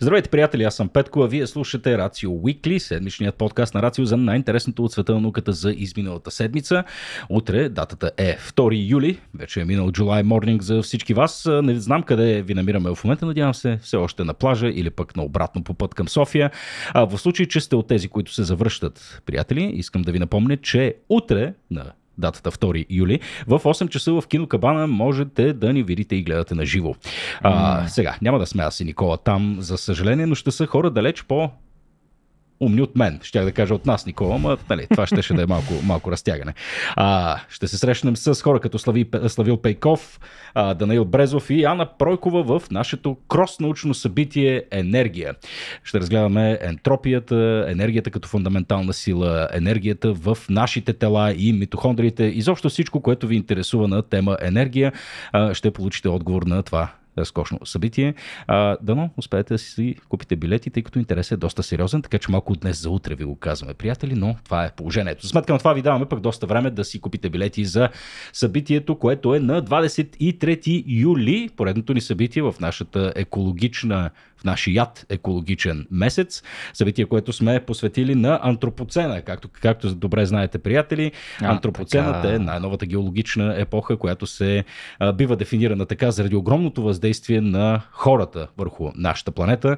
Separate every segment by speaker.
Speaker 1: Здравейте, приятели, аз съм Петко, а вие слушате Рацио Уикли, седмичният подкаст на Рацио за най-интересното от света на науката за изминалата седмица. Утре датата е 2 юли, вече е минал July Morning за всички вас. Не знам къде ви намираме в момента, надявам се все още на плажа или пък на обратно по път към София. А в случай, че сте от тези, които се завръщат, приятели, искам да ви напомня, че утре на датата 2 юли. В 8 часа в Кинокабана можете да ни видите и гледате на живо. Mm. сега, няма да сме аз и Никола там, за съжаление, но ще са хора далеч по умни от мен. Щях да кажа от нас, Никола, но нали, това ще, ще да е малко, малко разтягане. А, ще се срещнем с хора като Слави, Славил Пейков, а, Данаил Брезов и Ана Пройкова в нашето крос-научно събитие Енергия. Ще разгледаме ентропията, енергията като фундаментална сила, енергията в нашите тела и митохондриите. Изобщо всичко, което ви интересува на тема енергия, а, ще получите отговор на това разкошно събитие. А, дано успеете да си купите билети, тъй като интересът е доста сериозен, така че малко днес за утре ви го казваме, приятели, но това е положението. За сметка на това ви даваме пък доста време да си купите билети за събитието, което е на 23 юли, поредното ни събитие в нашата екологична в нашия яд екологичен месец. Събитие, което сме посветили на антропоцена. Както, както добре знаете, приятели, а, антропоцената така... е най-новата геологична епоха, която се а, бива дефинирана така заради огромното въздействие въздействие на хората върху нашата планета.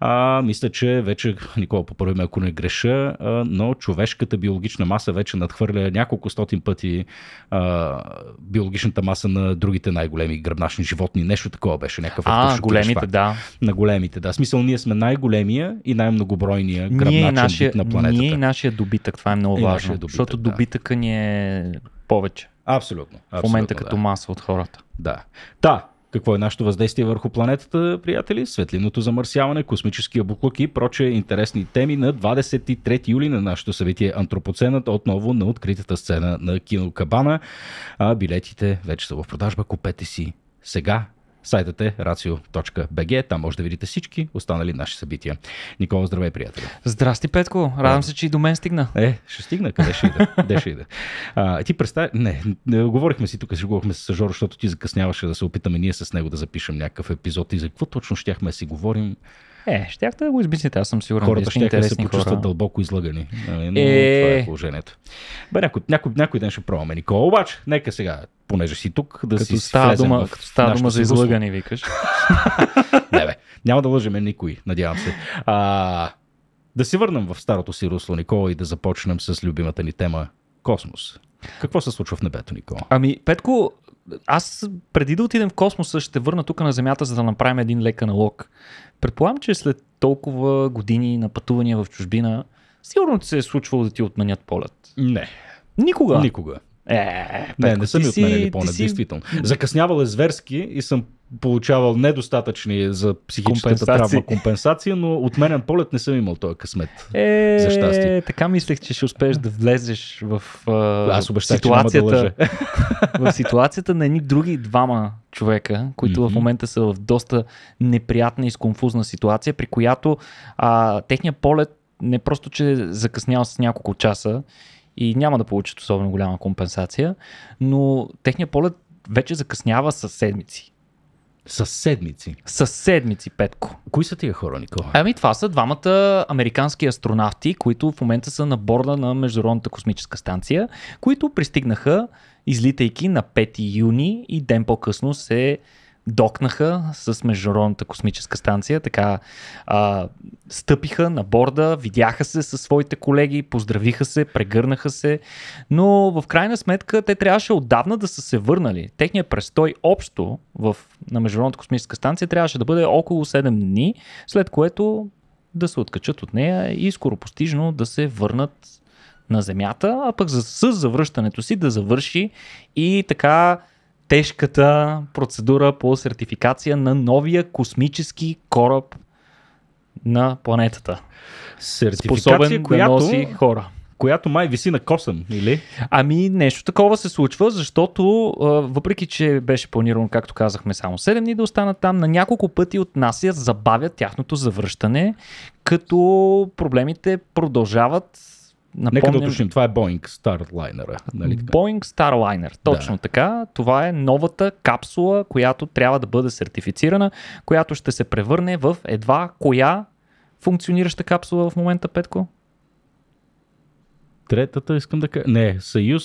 Speaker 1: А, мисля, че вече, Никола, поправи ме, ако не греша, а, но човешката биологична маса вече надхвърля няколко стотин пъти а, биологичната маса на другите най-големи гръбнашни животни. Нещо такова беше. Някакъв а, големите, да. На големите, да. В смисъл, ние сме най-големия и най-многобройния гръбначен вид на планетата. Ние и нашия добитък, това е много и важно, добитък, защото да. добитъка ни е повече. Абсолютно. абсолютно в момента да. като маса от хората. Да. Та, какво е нашето въздействие върху планетата, приятели? Светлинното замърсяване, космическия буклук и прочие интересни теми на 23 юли на нашето събитие Антропоценът отново на откритата сцена на Кинокабана. А билетите вече са в продажба. Купете си сега Сайтът е racio.bg, там може да видите всички останали наши събития. Никола, здравей, приятели. Здрасти, Петко. Радвам се, че и до мен стигна. Е, ще стигна, къде ще ида. Де ще ида. А, ти представи... Не, не, говорихме си тук, шегувахме с Жоро, защото ти закъсняваше да се опитаме ние с него да запишем някакъв епизод и за какво точно щяхме да си говорим. Е, щяхте да го измислите, аз съм сигурен. Хората ще да се почувстват хора. дълбоко излъгани. Нали, но е... това е положението. Бе, някой, някой, някой ден ще пробваме. Никола, обаче, нека сега, понеже си тук, да като си става дума, в Като става дума за излъгани, викаш. не, бе, няма да лъжеме никой, надявам се. А, да се върнем в старото си русло, Никола, и да започнем с любимата ни тема – космос. Какво се случва в небето, Никола? Ами, Петко,
Speaker 2: аз преди да отидем в космоса, ще върна тук на Земята, за да направим един лек аналог. Предполагам, че след толкова години на пътувания в чужбина, сигурно ти се е случвало да ти отменят полет. Не. Никога. Никога. Е, не, не са ми отменяли полет, си... действително.
Speaker 1: Закъснявал е зверски и съм получавал недостатъчни за психическата травма компенсация, но отменен полет не съм имал този късмет. Е, за щастие. Така мислех, че ще успееш да влезеш в а, Аз обещах, ситуацията. Че да в ситуацията на едни
Speaker 2: други двама човека, които mm-hmm. в момента са в доста неприятна и сконфузна ситуация, при която а, техния полет не просто, че е закъснял с няколко часа и няма да получат особено голяма компенсация, но техният полет вече закъснява с седмици. Със седмици. Със седмици, Петко. Кои са тия хора, Никола? Ами това са двамата американски астронавти, които в момента са на борда на Международната космическа станция, които пристигнаха, излитайки на 5 юни и ден по-късно се докнаха с Международната космическа станция, така а, стъпиха на борда, видяха се със своите колеги, поздравиха се, прегърнаха се, но в крайна сметка те трябваше отдавна да са се върнали. Техният престой общо в, на Международната космическа станция трябваше да бъде около 7 дни, след което да се откачат от нея и скоро постижно да се върнат на Земята, а пък с завръщането си да завърши и така тежката процедура по сертификация на новия космически кораб на планетата. Сертификация, която... да носи хора която май виси на косъм, или? Ами, нещо такова се случва, защото въпреки, че беше планирано, както казахме, само 7 дни да останат там, на няколко пъти от нас я забавят тяхното завръщане, като проблемите продължават Напомням... Нека да уточним, това е Boeing Starliner. Нали така? Boeing Starliner, точно да. така. Това е новата капсула, която трябва да бъде сертифицирана, която ще се превърне в едва коя функционираща капсула в момента, Петко?
Speaker 1: Третата искам да кажа. Не, Съюз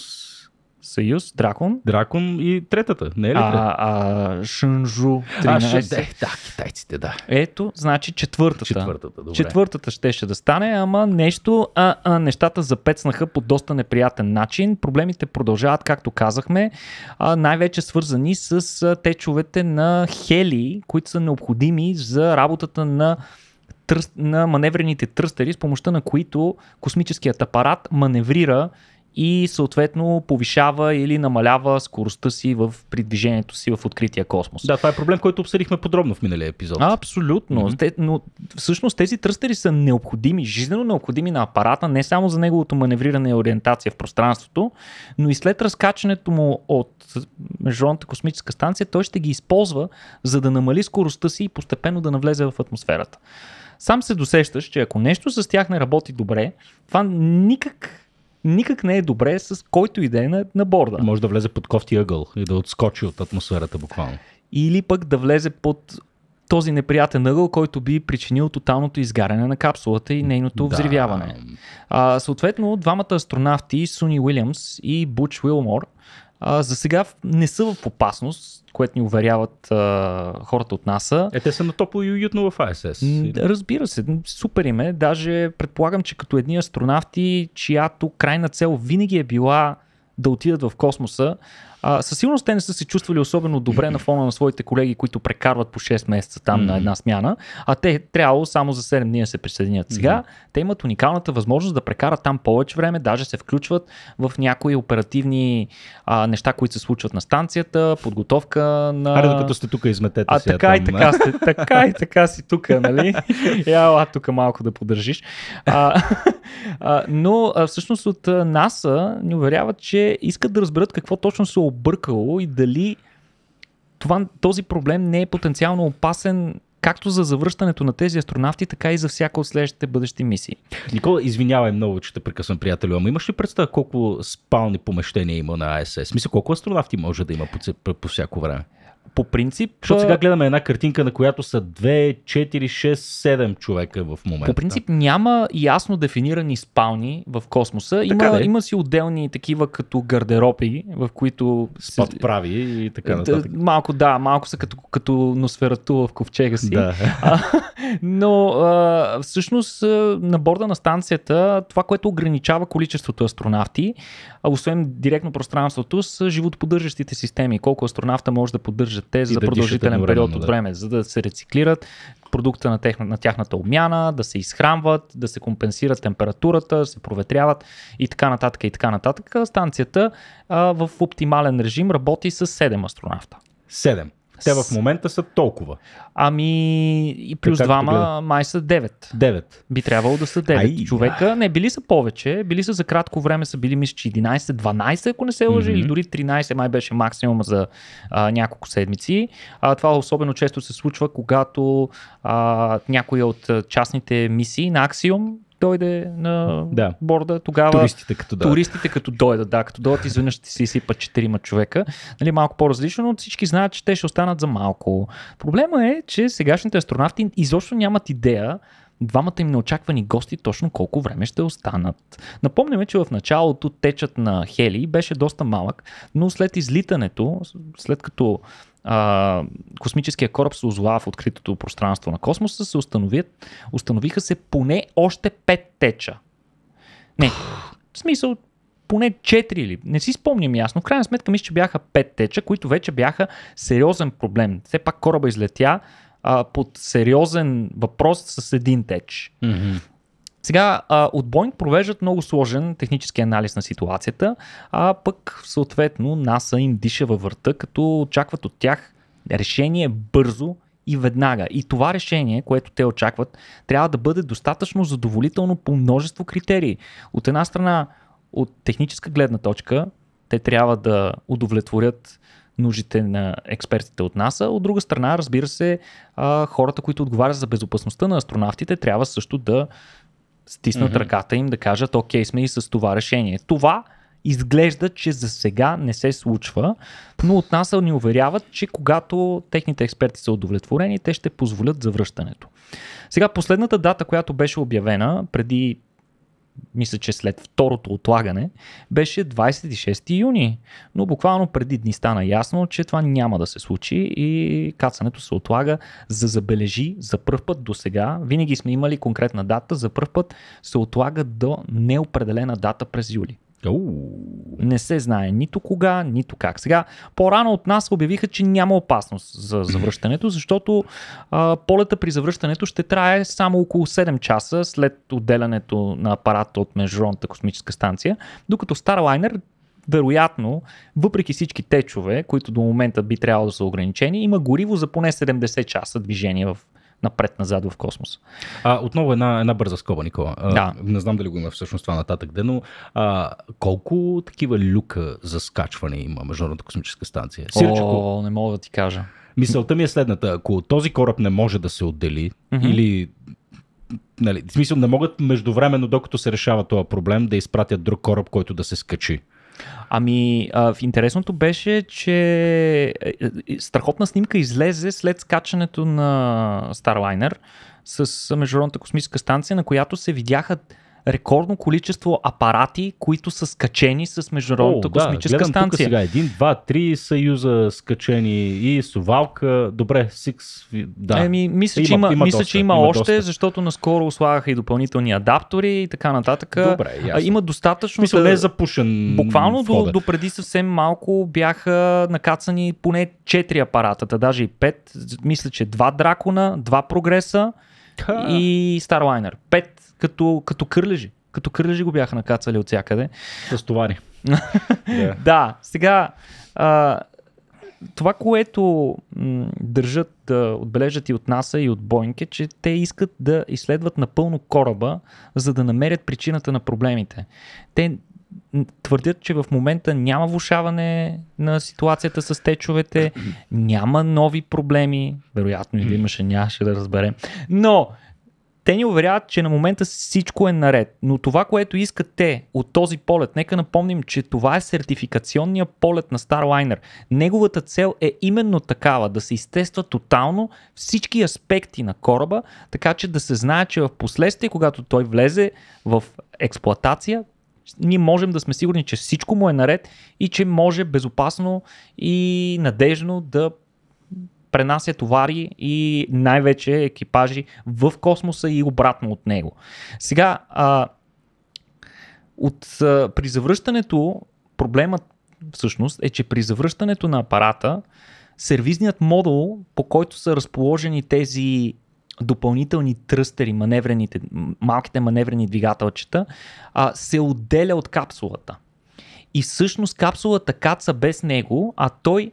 Speaker 1: съюз, Дракон. Дракон и третата, не е ли? А, а Шънжу 13. А, шеде, е, да, китайците, да. Ето, значи
Speaker 2: четвъртата. Четвъртата, добре. Четвъртата щеше да стане, ама нещо, а, а, нещата запецнаха по доста неприятен начин. Проблемите продължават, както казахме, а, най-вече свързани с а, течовете на хели, които са необходими за работата на на маневрените тръстери, с помощта на които космическият апарат маневрира и съответно повишава или намалява скоростта си в придвижението си в открития космос. Да,
Speaker 1: това е проблем, който обсъдихме подробно в миналия епизод. А,
Speaker 2: абсолютно. Mm-hmm. Те, но всъщност тези тръстери са необходими, жизненно необходими на апарата, не само за неговото маневриране и ориентация в пространството, но и след разкачането му от Международната космическа станция, той ще ги използва, за да намали скоростта си и постепенно да навлезе в атмосферата. Сам се досещаш, че ако нещо с тях не работи добре, това никак никак не е добре с който и да е на, на борда. Може да влезе под кофти ъгъл и да отскочи от атмосферата буквално. Или пък да влезе под този неприятен ъгъл, който би причинил тоталното изгаряне на капсулата и нейното да. взривяване. А, съответно, двамата астронавти, Суни Уилямс и Буч Уилмор, а, за сега не са в опасност, което ни уверяват а, хората от НАСА.
Speaker 1: Е, те са на топло и уютно в ISS.
Speaker 2: разбира се, супер им е. Даже предполагам, че като едни астронавти, чиято крайна цел винаги е била да отидат в космоса, а, със сигурност те не са се чувствали особено добре на фона на своите колеги, които прекарват по 6 месеца там mm-hmm. на една смяна, а те трябвало само за 7 дни да се присъединят. Сега mm-hmm. те имат уникалната възможност да прекарат там повече време, даже се включват в някои оперативни а, неща, които се случват на станцията, подготовка на. Аре, докато сте тук, изметете а, си. така там. и така сте, така и
Speaker 1: така си тук, нали?
Speaker 2: Я, а, тук малко да поддържиш. А, а, но а, всъщност от НАСА ни уверяват, че искат да разберат какво точно се объркало и дали това, този проблем не е потенциално опасен както за завръщането на тези
Speaker 1: астронавти, така и за всяка от следващите бъдещи мисии. Никола, извинявай много, че те прекъсвам, приятелю, ама имаш ли представа колко спални помещения има на АСС? Мисля, колко астронавти може да има по, по всяко време? по принцип... Защото сега гледаме една картинка, на която са 2, 4, 6, 7 човека в момента. По принцип няма ясно дефинирани спални в космоса. Така има, да
Speaker 2: има си отделни такива като гардероби, в които... Спад си... прави и така е, нататък. Малко да, малко са като, като носферату в ковчега си. Да. но всъщност на борда на станцията това, което ограничава количеството астронавти, освен директно пространството, са животоподдържащите системи. Колко астронавта може да поддържа поддържат те за да продължителен период от време, да. за да се рециклират продукта на, техна, на тяхната обмяна, да се изхранват, да се компенсират температурата, да се проветряват и така нататък и така нататък. Станцията а, в оптимален режим работи с 7 астронавта. 7.
Speaker 1: Те в момента са толкова. Ами и плюс е, двама
Speaker 2: май са 9. 9. Би трябвало да са 9 Ай, човека. Не, били са повече. Били са за кратко време, са били мисля, че 11-12, ако не се лъжа, mm-hmm. или дори 13 май беше максимум за а, няколко седмици. А, това особено често се случва, когато а, някоя от частните мисии на Аксиум дойде на да. борда, тогава туристите като дойдат. Туристите като дойдат, да, като дойдат изведнъж ще си изсипат четирима човека. Нали, малко по-различно, но всички знаят, че те ще останат за малко. Проблема е, че сегашните астронавти изобщо нямат идея двамата им неочаквани гости точно колко време ще останат. Напомняме, че в началото течът на Хели беше доста малък, но след излитането, след като а, космическия кораб се озла в откритото пространство на космоса, се установят, установиха се поне още пет теча. Не, в смисъл поне 4 или не си спомням ясно. В крайна сметка мисля, че бяха 5 теча, които вече бяха сериозен проблем. Все пак кораба излетя а, под сериозен въпрос с един теч. Mm-hmm. Сега а, от Boeing провеждат много сложен технически анализ на ситуацията, а пък съответно НАСА им диша във върта, като очакват от тях решение бързо и веднага. И това решение, което те очакват, трябва да бъде достатъчно задоволително по множество критерии. От една страна, от техническа гледна точка, те трябва да удовлетворят нуждите на експертите от НАСА. От друга страна, разбира се, хората, които отговарят за безопасността на астронавтите, трябва също да стиснат mm-hmm. ръката им, да кажат, окей сме и с това решение. Това изглежда, че за сега не се случва, но от нас ни уверяват, че когато техните експерти са удовлетворени, те ще позволят завръщането. Сега последната дата, която беше обявена преди мисля, че след второто отлагане, беше 26 юни. Но буквално преди дни стана ясно, че това няма да се случи и кацането се отлага за забележи за първ път до сега. Винаги сме имали конкретна дата, за първ път се отлага до неопределена дата през юли. Не се знае нито кога, нито как. Сега, по-рано от нас обявиха, че няма опасност за завръщането, защото а, полета при завръщането ще трае само около 7 часа след отделянето на апарата от Международната космическа станция, докато Starliner вероятно, въпреки всички течове, които до момента би
Speaker 1: трябвало да са ограничени, има гориво за поне 70 часа движение в напред-назад в космос. А, отново една, една бърза скоба, Никола. А, да. Не знам дали го има всъщност това нататък, де, но а, колко такива люка за скачване има Международната космическа станция? Сирчеко. О, не мога да ти кажа. Мисълта ми е следната. Ако този кораб не може да се отдели mm-hmm. или нали, в смисъл не могат междувременно, докато се решава този проблем, да изпратят друг кораб, който да се скачи. Ами, а, интересното беше, че е,
Speaker 2: е, страхотна снимка излезе след скачането на Starliner с Международната космическа станция, на която се видяха рекордно количество апарати, които са скачени с Международната О, космическа да, станция. сега
Speaker 1: един, два, три съюза скачени и сувалка. Добре, Сикс Да. Еми, мисля, има, че има, има, мисля, доста, че има, има още, доста.
Speaker 2: защото наскоро слагаха и допълнителни адаптори и така нататък. Добре, ясно. Има достатъчно. Мисля, не е запушен. Буквално до, до преди съвсем малко бяха накацани поне 4 апарата, даже и 5. Мисля, че 2 дракона, 2 прогреса и Starliner. Пет като, като кърлежи. Като кърлежи го бяха накацали от всякъде. С товари. yeah. да, сега а, това, което м, държат да отбележат и от НАСА и от Боинг е, че те искат да изследват напълно кораба, за да намерят причината на проблемите. Те твърдят, че в момента няма влушаване на ситуацията с течовете, няма нови проблеми, вероятно или имаше, нямаше да разберем, но те ни уверяват, че на момента всичко е наред, но това, което искат те от този полет, нека напомним, че това е сертификационния полет на Starliner. Неговата цел е именно такава, да се изтества тотално всички аспекти на кораба, така че да се знае, че в последствие, когато той влезе в експлоатация, ние можем да сме сигурни, че всичко му е наред и че може безопасно и надежно да пренася товари и най-вече екипажи в космоса и обратно от него. Сега, а, от, а, при завръщането, проблемът всъщност е, че при завръщането на апарата, сервизният модул, по който са разположени тези допълнителни тръстери, маневрените, малките маневрени двигателчета, а, се отделя от капсулата. И всъщност капсулата каца без него, а той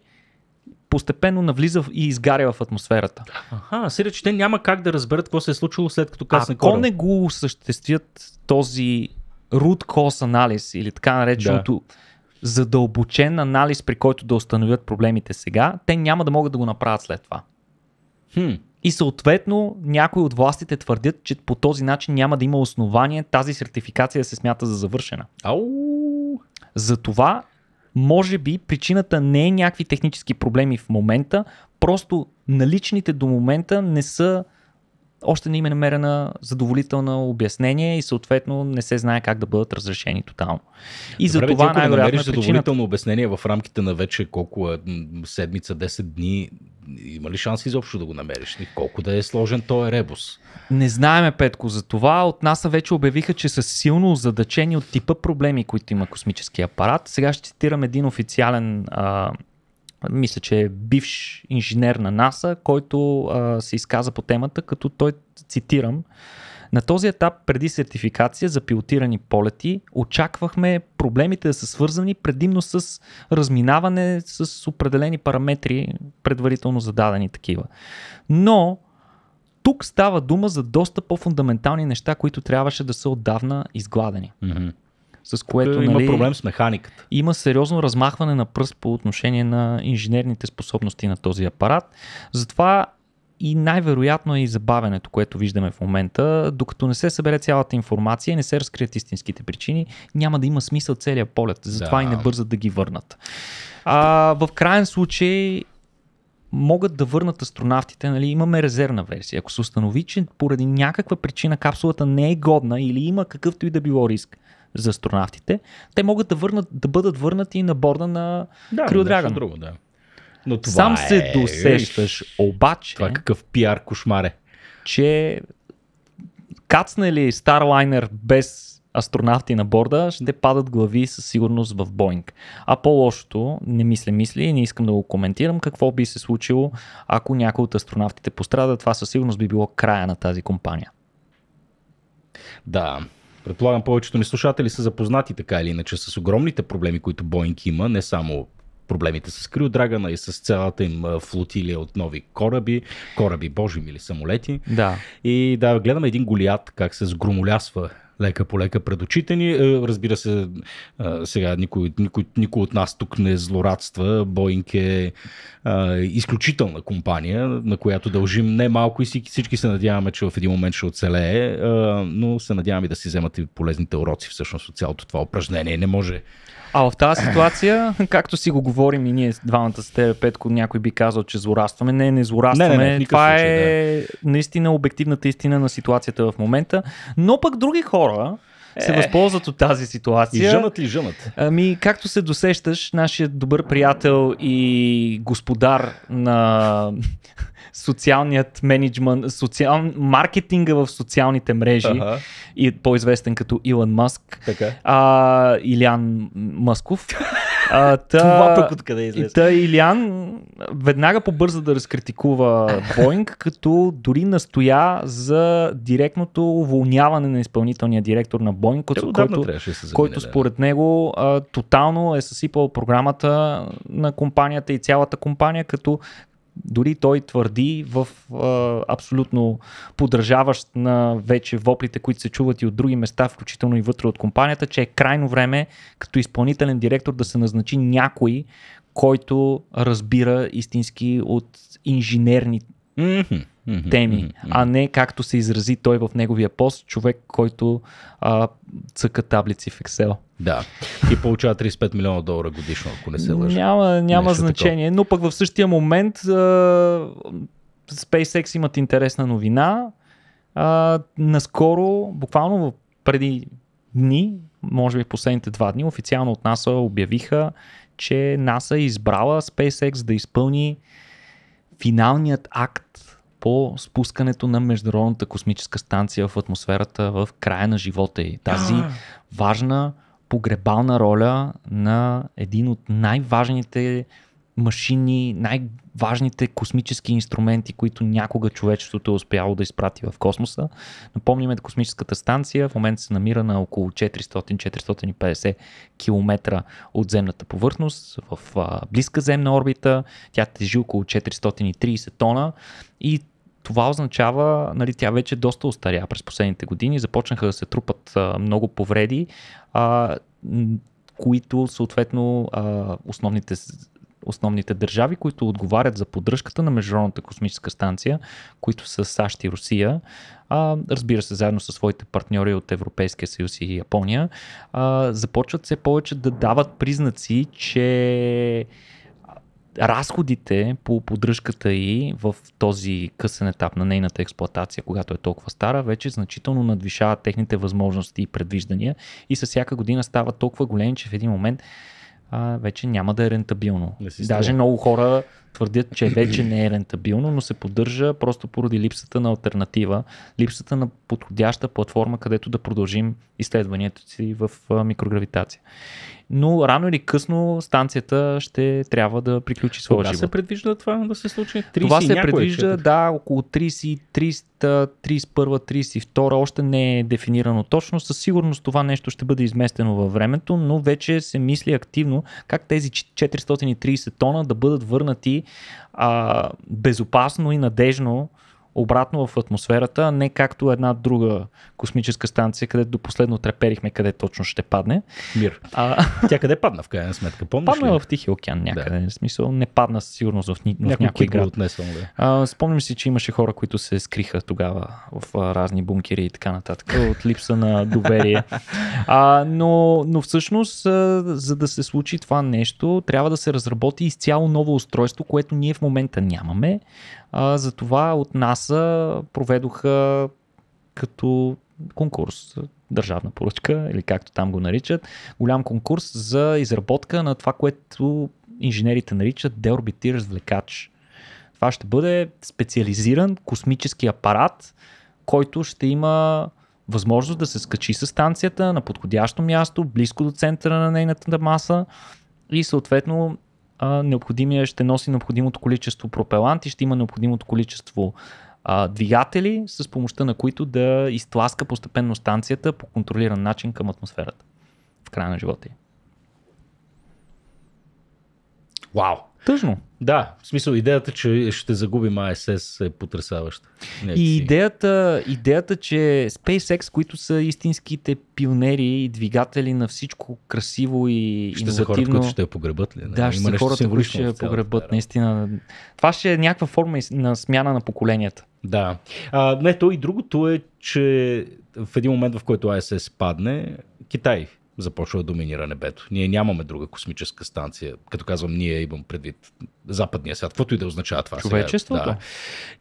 Speaker 2: постепенно навлиза и изгаря в атмосферата.
Speaker 1: Аха, си че те няма как да разберат какво се е случило след като касна? кораб. Ако не
Speaker 2: го осъществят този root cause анализ или така нареченото да. задълбочен анализ, при който да установят проблемите сега, те няма да могат да го направят след това. Хм. И съответно някои от властите твърдят, че по този начин няма да има основание тази сертификация да се смята за завършена.
Speaker 1: Ау!
Speaker 2: Затова може би причината не е някакви технически проблеми в момента, просто наличните до момента не са още не има е намерена задоволителна обяснение и съответно не се знае как да бъдат разрешени тотално. И Добре, за това най-вероятно е задоволително
Speaker 1: причината... обяснение в рамките на вече колко е седмица, 10 дни, има ли шанс изобщо да го намериш? И колко да е сложен този ребус? Не
Speaker 2: знаеме, Петко, за това. От нас вече обявиха, че са силно задачени от типа проблеми, които има космическия апарат. Сега ще цитирам един официален а, мисля, че е бивш инженер на НАСА, който а, се изказа по темата, като той, цитирам, на този етап преди сертификация за пилотирани полети очаквахме проблемите да са свързани предимно с разминаване с определени параметри, предварително зададени такива. Но тук става дума за доста по-фундаментални неща, които трябваше да са отдавна изгладени. С което има нали, проблем с механиката. Има сериозно размахване на пръст по отношение на инженерните способности на този апарат. Затова и най-вероятно е и забавенето, което виждаме в момента. Докато не се събере цялата информация и не се разкрият истинските причини, няма да има смисъл целият полет. Затова да. и не бързат да ги върнат. А, в крайен случай могат да върнат астронавтите, нали, имаме резервна версия. Ако се установи, че поради някаква причина капсулата не е годна или има какъвто и да било риск за астронавтите, те могат да, върнат, да бъдат върнати на борда на да, Крил Драган. Друго, да. Но това Сам се е... досещаш,
Speaker 1: обаче... Това е какъв пиар кошмар е. Че
Speaker 2: кацна ли Starliner без астронавти на борда, ще падат глави със сигурност в Боинг. А по-лошото, не мисля мисли, не искам да го коментирам, какво би се случило, ако някой от астронавтите пострада, това със сигурност би било края на тази компания.
Speaker 1: Да, предполагам повечето ни слушатели са запознати така или иначе с огромните проблеми, които Боинг има, не само проблемите с Крио Драгана и с цялата им флотилия от нови кораби, кораби, божи мили самолети. Да. И да, гледаме един голият как се сгромолясва лека по лека пред очите ни. Е, разбира се, сега никой, никой, никой от нас тук не злорадства. Боинг е изключителна компания, на която дължим не малко и всички се надяваме, че в един момент ще оцелее, но се надяваме да си вземат и полезните уроци всъщност от цялото това упражнение. Не може
Speaker 2: а в тази ситуация, както си го говорим и ние двамата с теб, Петко, някой би казал, че злорастваме. Не, не злорастваме. Не, не, не, Това случай, е да. наистина обективната истина на ситуацията в момента. Но пък други хора, се е. възползват от тази ситуация. И жъмат ли жъмат? Ами, както се досещаш, нашия добър приятел и господар на социалният менеджмент, социал, маркетинга в социалните мрежи ага. и по-известен като Илон Маск, така. А, Илян Масков. А, та, Това пък откъде е излезе. Та Илиан веднага побърза да разкритикува Боинг, като дори настоя за директното уволняване на изпълнителния директор на Боинг, който, който, който според него а, тотално е съсипал програмата на компанията и цялата компания, като дори той твърди в а, абсолютно поддържаващ на вече воплите, които се чуват и от други места, включително и вътре от компанията, че е крайно време като изпълнителен директор да се назначи някой, който разбира истински от инженерни mm-hmm mm-hmm, теми, mm-hmm. а не както се изрази той в неговия пост, човек, който а, цъка таблици в Excel. Да.
Speaker 1: И получава 35 милиона долара годишно, ако не се лъжа. Няма, няма значение,
Speaker 2: такова. но пък в същия момент а, SpaceX имат интересна новина. А, наскоро, буквално преди дни, може би последните два дни, официално от НАСА обявиха, че НАСА е избрала SpaceX да изпълни финалният акт по спускането на Международната космическа станция в атмосферата в края на живота и Тази важна погребална роля на един от най-важните машини, най-важните космически инструменти, които някога човечеството е успяло да изпрати в космоса. Напомниме, космическата станция в момента се намира на около 400-450 км от земната повърхност, в близка земна орбита. Тя тежи около 430 тона и това означава, нали, тя вече доста остаря през последните години, започнаха да се трупат а, много повреди, а, които съответно а, основните основните държави, които отговарят за поддръжката на Международната космическа станция, които са САЩ и Русия, а, разбира се, заедно с своите партньори от Европейския съюз и Япония, а, започват все повече да дават признаци, че разходите по поддръжката и в този късен етап на нейната експлоатация, когато е толкова стара, вече значително надвишават техните възможности и предвиждания и със всяка година става толкова голем, че в един момент а, вече няма да е рентабилно. Даже много хора твърдят, че вече не е рентабилно, но се поддържа просто поради липсата на альтернатива, липсата на подходяща платформа, където да продължим изследванията си в микрогравитация. Но рано или късно станцията ще трябва да приключи своя Кога живот. се
Speaker 1: предвижда това да се случи? 30 това се предвижда, е,
Speaker 2: да, около 30, 30, 31, 32, още не е дефинирано точно. Със сигурност това нещо ще бъде изместено във времето, но вече се мисли активно как тези 430 тона да бъдат върнати а, безопасно и надежно обратно в атмосферата, не както една друга космическа станция, където до последно треперихме къде точно ще падне. Мир. А... Тя къде падна в крайна сметка? Помниш падна ли? в Тихия океан някъде. Да. В смисъл не падна със сигурност в, ни... Някой в някой град. Отнесъл, да. а, спомням си, че имаше хора, които се скриха тогава в разни бункери и така нататък от липса на доверие. А, но, но всъщност, за да се случи това нещо, трябва да се разработи изцяло ново устройство, което ние в момента нямаме. А, затова от НАСА проведоха като конкурс, държавна поръчка или както там го наричат, голям конкурс за изработка на това, което инженерите наричат деорбитиращ извлекач. Това ще бъде специализиран космически апарат, който ще има възможност да се скачи с станцията на подходящо място, близко до центъра на нейната маса и съответно а, необходимия ще носи необходимото количество пропеланти. ще има необходимото количество а, двигатели, с помощта на които да изтласка постепенно станцията по контролиран начин към атмосферата в края на живота й.
Speaker 1: Вау! Тъжно. Да, в смисъл идеята, че ще загубим ISS е потрясаваща. Някакси. И идеята, идеята,
Speaker 2: че SpaceX, които са истинските пионери и двигатели на всичко красиво и ще Ще са хората, които ще я погребат ли? Не? Да, ще са хората, които ще я погребат, наистина. Това ще е някаква форма на смяна на поколенията.
Speaker 1: Да. А, не, то и другото е, че в един момент, в който ISS падне, Китай започва да доминира небето. Ние нямаме друга космическа станция. Като казвам ние, имам предвид западния свят, каквото и да означава това. Човечеството. Сега, да.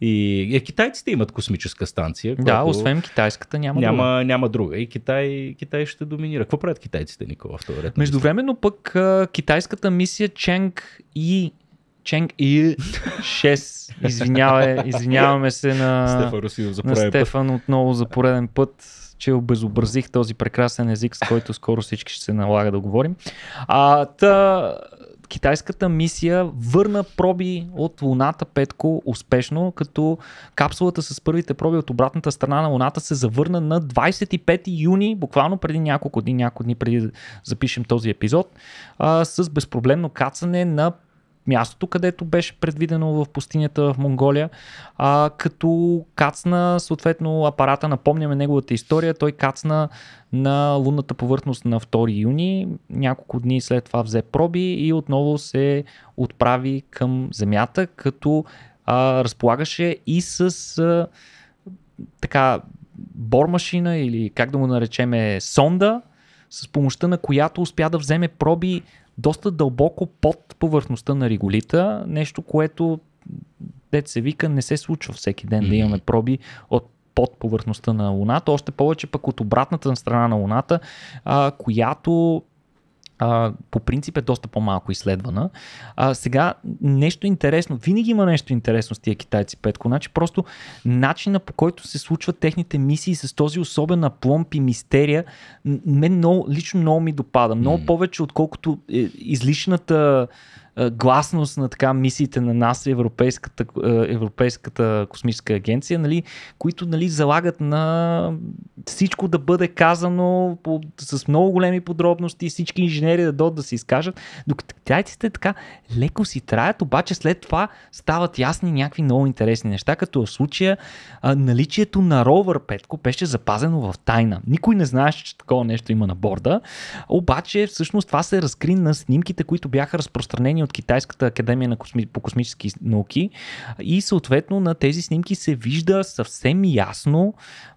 Speaker 1: И, и китайците имат космическа станция. Да, освен китайската няма, няма друга. Няма друга. И Китай, Китай ще доминира. Какво правят китайците, Никола, в този ред?
Speaker 2: Междувременно пък китайската мисия Ченг и Ченг И 6.
Speaker 1: Извинявай, извиняваме се на Стефан, за на Стефан
Speaker 2: отново за пореден път че обезобразих този прекрасен език, с който скоро всички ще се налага да говорим. А, та, китайската мисия върна проби от Луната Петко успешно, като капсулата с първите проби от обратната страна на Луната се завърна на 25 юни, буквално преди няколко дни, няколко дни преди да запишем този епизод, а, с безпроблемно кацане на мястото, където беше предвидено в пустинята в Монголия, а, като кацна съответно апарата, напомняме неговата история, той кацна на лунната повърхност на 2 юни, няколко дни след това взе проби и отново се отправи към Земята, като а, разполагаше и с а, така бормашина или как да му наречеме сонда, с помощта на която успя да вземе проби доста дълбоко под повърхността на реголита, нещо, което дет се вика, не се случва всеки ден mm-hmm. да имаме проби от под повърхността на Луната, още повече пък от обратната страна на Луната, а, която а, по принцип е доста по-малко изследвана. А, сега нещо интересно, винаги има нещо интересно с тия китайци, Петко. Значи просто начина по който се случват техните мисии с този особен пломп и мистерия, мен много, лично много ми допада. Много повече, отколкото е, излишната е, гласност на така мисиите на и Европейската, е, Европейската космическа агенция, нали, които нали, залагат на всичко да бъде казано по, с много големи подробности, всички инженери да дойдат да се изкажат, докато китайците така леко си траят, обаче след това стават ясни някакви много интересни неща, като в случая наличието на ровър Петко беше запазено в тайна. Никой не знаеше, че такова нещо има на борда, обаче всъщност това се разкри на снимките, които бяха разпространени от Китайската академия на косми... по космически науки и съответно на тези снимки се вижда съвсем ясно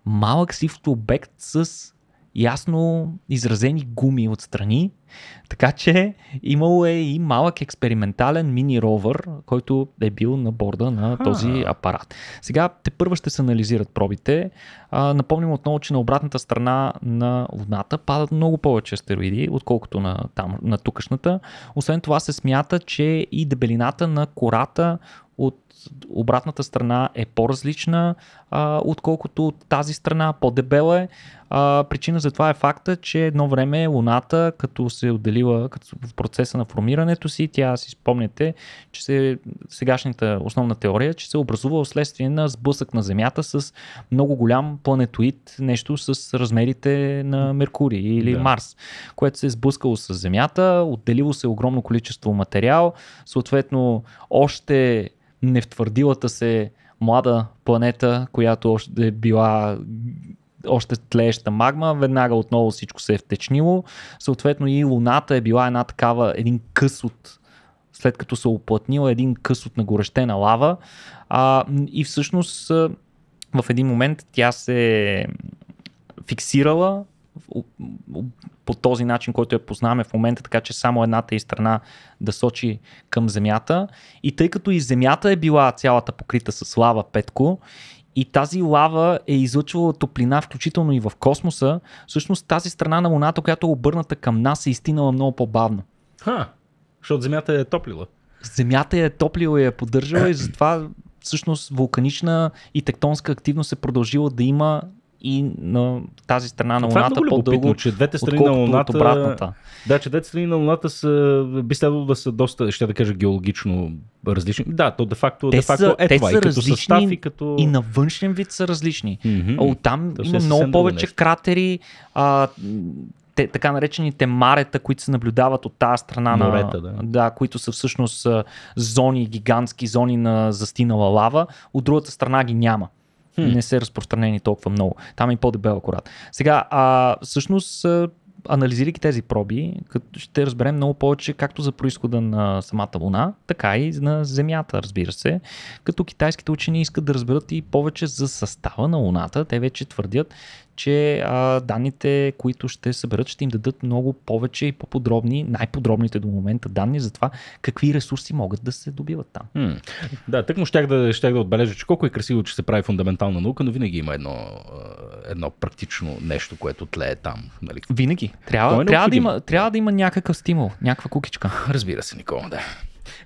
Speaker 2: малък сив обект с ясно изразени гуми отстрани, така че имало е и малък експериментален мини ровър, който е бил на борда на този апарат. Сега те първо ще се анализират пробите. А, напомним отново, че на обратната страна на Луната падат много повече астероиди, отколкото на, там, на тукашната. Освен това се смята, че и дебелината на кората от обратната страна е по-различна, а, отколкото от тази страна, по-дебела е. А, причина за това е факта, че едно време Луната, като се е отделила като в процеса на формирането си, тя си спомняте, че се, сегашната основна теория, че се е образува следствие на сблъсък на Земята с много голям планетоид, нещо с размерите на Меркурий или да. Марс, което се е сблъскало с Земята, отделило се огромно количество материал, съответно още невтвърдилата се млада планета, която още е била още тлееща магма, веднага отново всичко се е втечнило. Съответно и Луната е била една такава, един къс от след като се оплътнила един къс от нагорещена лава. А, и всъщност в един момент тя се фиксирала по този начин, който я познаваме в момента, така че само едната и страна да сочи към земята. И тъй като и земята е била цялата покрита с лава Петко и тази лава е излъчвала топлина, включително и в космоса, всъщност тази страна на Луната, която е обърната към нас, е изтинала много по-бавно.
Speaker 1: Ха, защото Земята е топлила.
Speaker 2: Земята е топлила и я е поддържала и затова всъщност вулканична и тектонска активност е продължила да има и на тази страна на е Луната е по-дълго, че двете страни на Луната, от обратната.
Speaker 1: Да, че двете страни на Луната са, би следвало да са доста, ще да кажа, геологично различни. Да, то де-факто, те де-факто са, е те това. Са и като състав, и като... И на
Speaker 2: външен вид са различни. Mm-hmm.
Speaker 1: Оттам то има много повече
Speaker 2: кратери, а, те, така наречените марета, които се наблюдават от тази страна Морета, на... Да. да, които са всъщност зони, гигантски зони на застинала лава, от другата страна ги няма хм. не са разпространени толкова много. Там е и по-дебел акурат. Сега, а, всъщност анализирайки тези проби, като ще разберем много повече както за происхода на самата Луна, така и на Земята, разбира се. Като китайските учени искат да разберат и повече за състава на Луната, те вече твърдят, че а, данните, които ще съберат, ще им дадат много повече и по-подробни, най-подробните до момента данни за това какви ресурси могат да се добиват там. Хм.
Speaker 1: Да, му щях да, щях да отбележа, че колко е красиво, че се прави фундаментална наука, но винаги има едно, едно практично нещо, което тлее там. Нали? Винаги. Трябва, е трябва, да има,
Speaker 2: трябва да има някакъв стимул, някаква кукичка. Разбира се, Никола, да.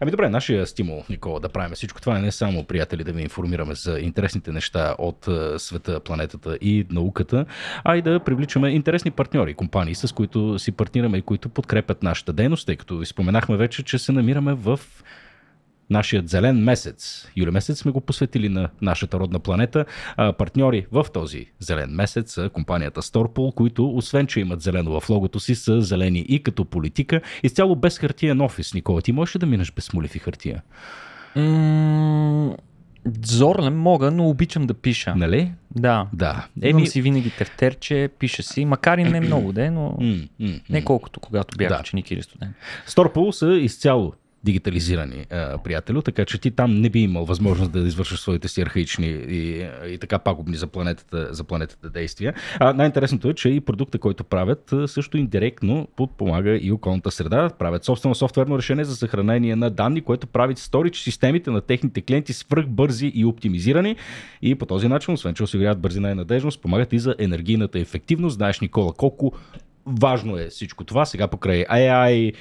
Speaker 1: Ами добре, нашия стимул, Никола, да правим всичко това е не само, приятели, да ви информираме за интересните неща от е, света, планетата и науката, а и да привличаме интересни партньори, компании, с които си партнираме и които подкрепят нашата дейност, тъй като ви споменахме вече, че се намираме в нашият зелен месец. Юли месец сме го посветили на нашата родна планета. А, партньори в този зелен месец са компанията Сторпол, които освен, че имат зелено в логото си, са зелени и като политика. Изцяло без хартиен офис, Никола. Ти можеш да минеш без смолив и хартия? Зор зорлен мога, но обичам да пиша. Нали? Да. да. Еми... Имам си винаги тефтерче, пиша си, макар и не много де, но не колкото когато бях да. ученик или студент. Сторпол са изцяло дигитализирани, приятелю, така че ти там не би имал възможност да извършиш своите си архаични и, и така пагубни за планетата, за планетата действия. А най-интересното е, че и продукта, който правят, също индиректно подпомага и околната среда. Правят собствено софтуерно решение за съхранение на данни, което прави сторич системите на техните клиенти свръхбързи и оптимизирани. И по този начин, освен че осигуряват бързина и надежност, помагат и за енергийната ефективност. Знаеш, Никола, колко важно е всичко това сега покрай AI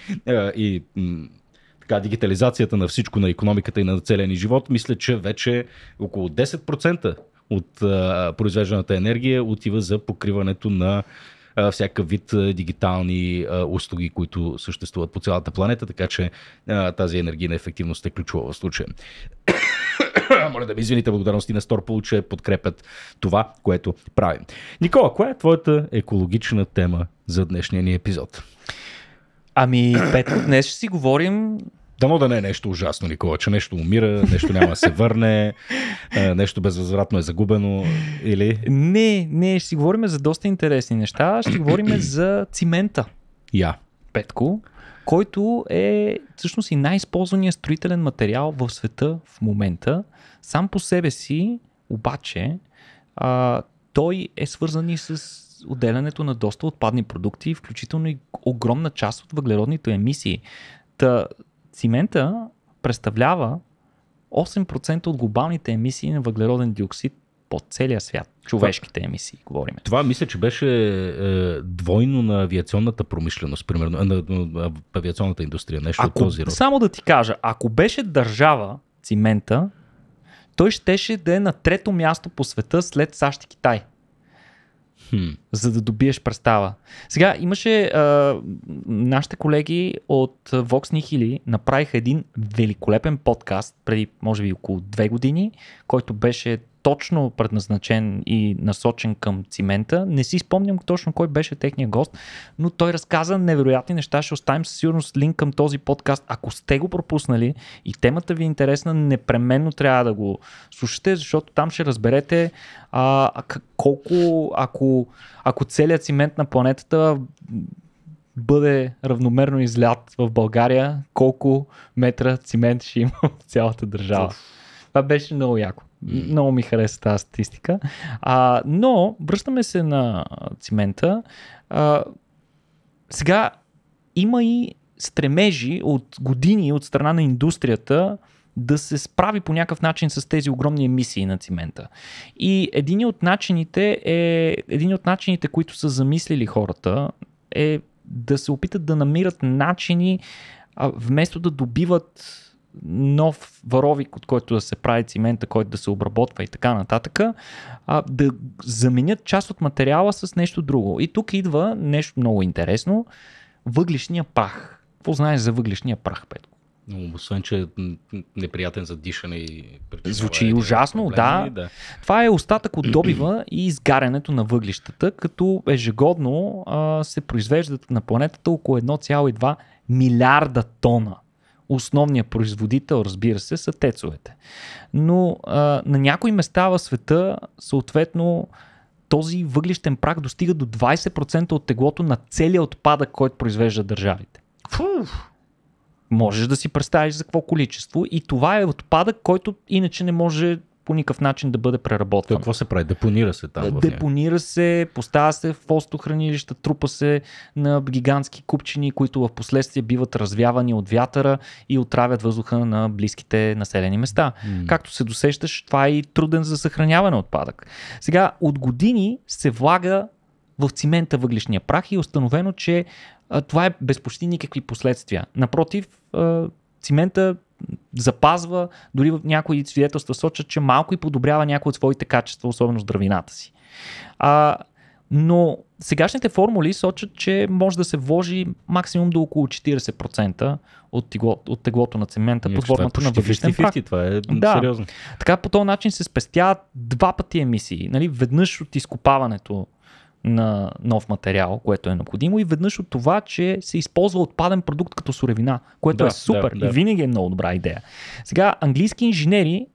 Speaker 1: и така, дигитализацията на всичко, на економиката и на целия ни живот, мисля, че вече около 10% от а, произвежданата енергия отива за покриването на а, всякакъв вид а, дигитални а, услуги, които съществуват по цялата планета, така че а, тази енергийна ефективност е ключова в случая. Моля да ми извините, благодарности на Сторпол, че подкрепят това, което правим. Никола, коя е твоята екологична тема за днешния ни епизод? Ами, Петър, днес ще си говорим Дано да не е нещо ужасно, Никола, че нещо умира, нещо няма да се върне, е, нещо безвъзвратно е загубено или... Не, не, ще
Speaker 2: си говорим за доста интересни неща. Ще говорим за цимента. Я. Yeah. Петко, който е всъщност и най-използваният строителен материал в света в момента. Сам по себе си, обаче, а, той е свързан и с отделянето на доста отпадни продукти, включително и огромна част от въглеродните емисии. Та, Цимента представлява 8% от глобалните емисии на въглероден диоксид по целия свят. Човешките емисии,
Speaker 1: говорим. Това мисля, че беше е, двойно на авиационната промишленост, примерно, е, на, на авиационната индустрия, нещо ако, от този род.
Speaker 2: Само да ти кажа, ако беше държава,
Speaker 1: цимента,
Speaker 2: той щеше да е на трето място по света след САЩ и Китай. Hmm. За да добиеш представа. Сега имаше а, нашите колеги от Vox Nihili направиха един великолепен подкаст преди може би около две години, който беше точно предназначен и насочен към цимента. Не си спомням точно кой беше техния гост, но той разказа невероятни неща. Ще оставим със сигурност линк към този подкаст. Ако сте го пропуснали и темата ви е интересна, непременно трябва да го слушате, защото там ще разберете а, колко, ако, ако целият цимент на планетата бъде равномерно излят в България, колко метра цимент ще има в цялата държава. Това беше много яко. Много ми хареса тази статистика. А, но, връщаме се на цимента. А, сега има и стремежи от години от страна на индустрията да се справи по някакъв начин с тези огромни емисии на цимента. И един от начините, е, един от начините които са замислили хората, е да се опитат да намират начини, вместо да добиват нов варовик, от който да се прави цимента, който да се обработва и така нататък, а, да заменят част от материала с нещо друго. И тук идва нещо много интересно. Въглишния прах. Какво знаеш за въглишния прах, Петко?
Speaker 1: Освен, че е неприятен за дишане и Звучи е, ужасно, проблеми, да. да.
Speaker 2: Това е остатък от добива и изгарянето на въглищата, като ежегодно а, се произвеждат на планетата около 1,2 милиарда тона Основният производител, разбира се, са тецовете. Но а, на някои места в света, съответно, този въглищен прак достига до 20% от теглото на целия отпадък, който произвежда държавите. Фуф. Можеш да си представиш за какво количество и това е отпадък, който иначе не може по никакъв начин да бъде преработван.
Speaker 1: Какво се прави? Депонира се
Speaker 2: там. Е, депонира се, поставя се в остохранилища, трупа се на гигантски купчини, които в последствие биват развявани от вятъра и отравят въздуха на близките населени места. М-м. Както се досещаш, това е и труден за съхраняване отпадък. Сега, от години се влага в цимента въглишния прах и е установено, че а, това е без почти никакви последствия. Напротив, а, цимента запазва, дори в някои свидетелства сочат, че малко и подобрява някои от своите качества, особено здравината си. А, но сегашните формули сочат, че може да се вложи максимум до около 40% от, тегло, от теглото на цемента ами, под формата е на въглищен прах. Това е да. сериозно. Така по този начин се спестяват два пъти емисии. Нали? Веднъж от изкопаването на нов материал, което е необходимо и веднъж от това, че се използва отпаден продукт като суровина, което да, е супер да, да. и винаги е много добра идея. Сега, английски инженери,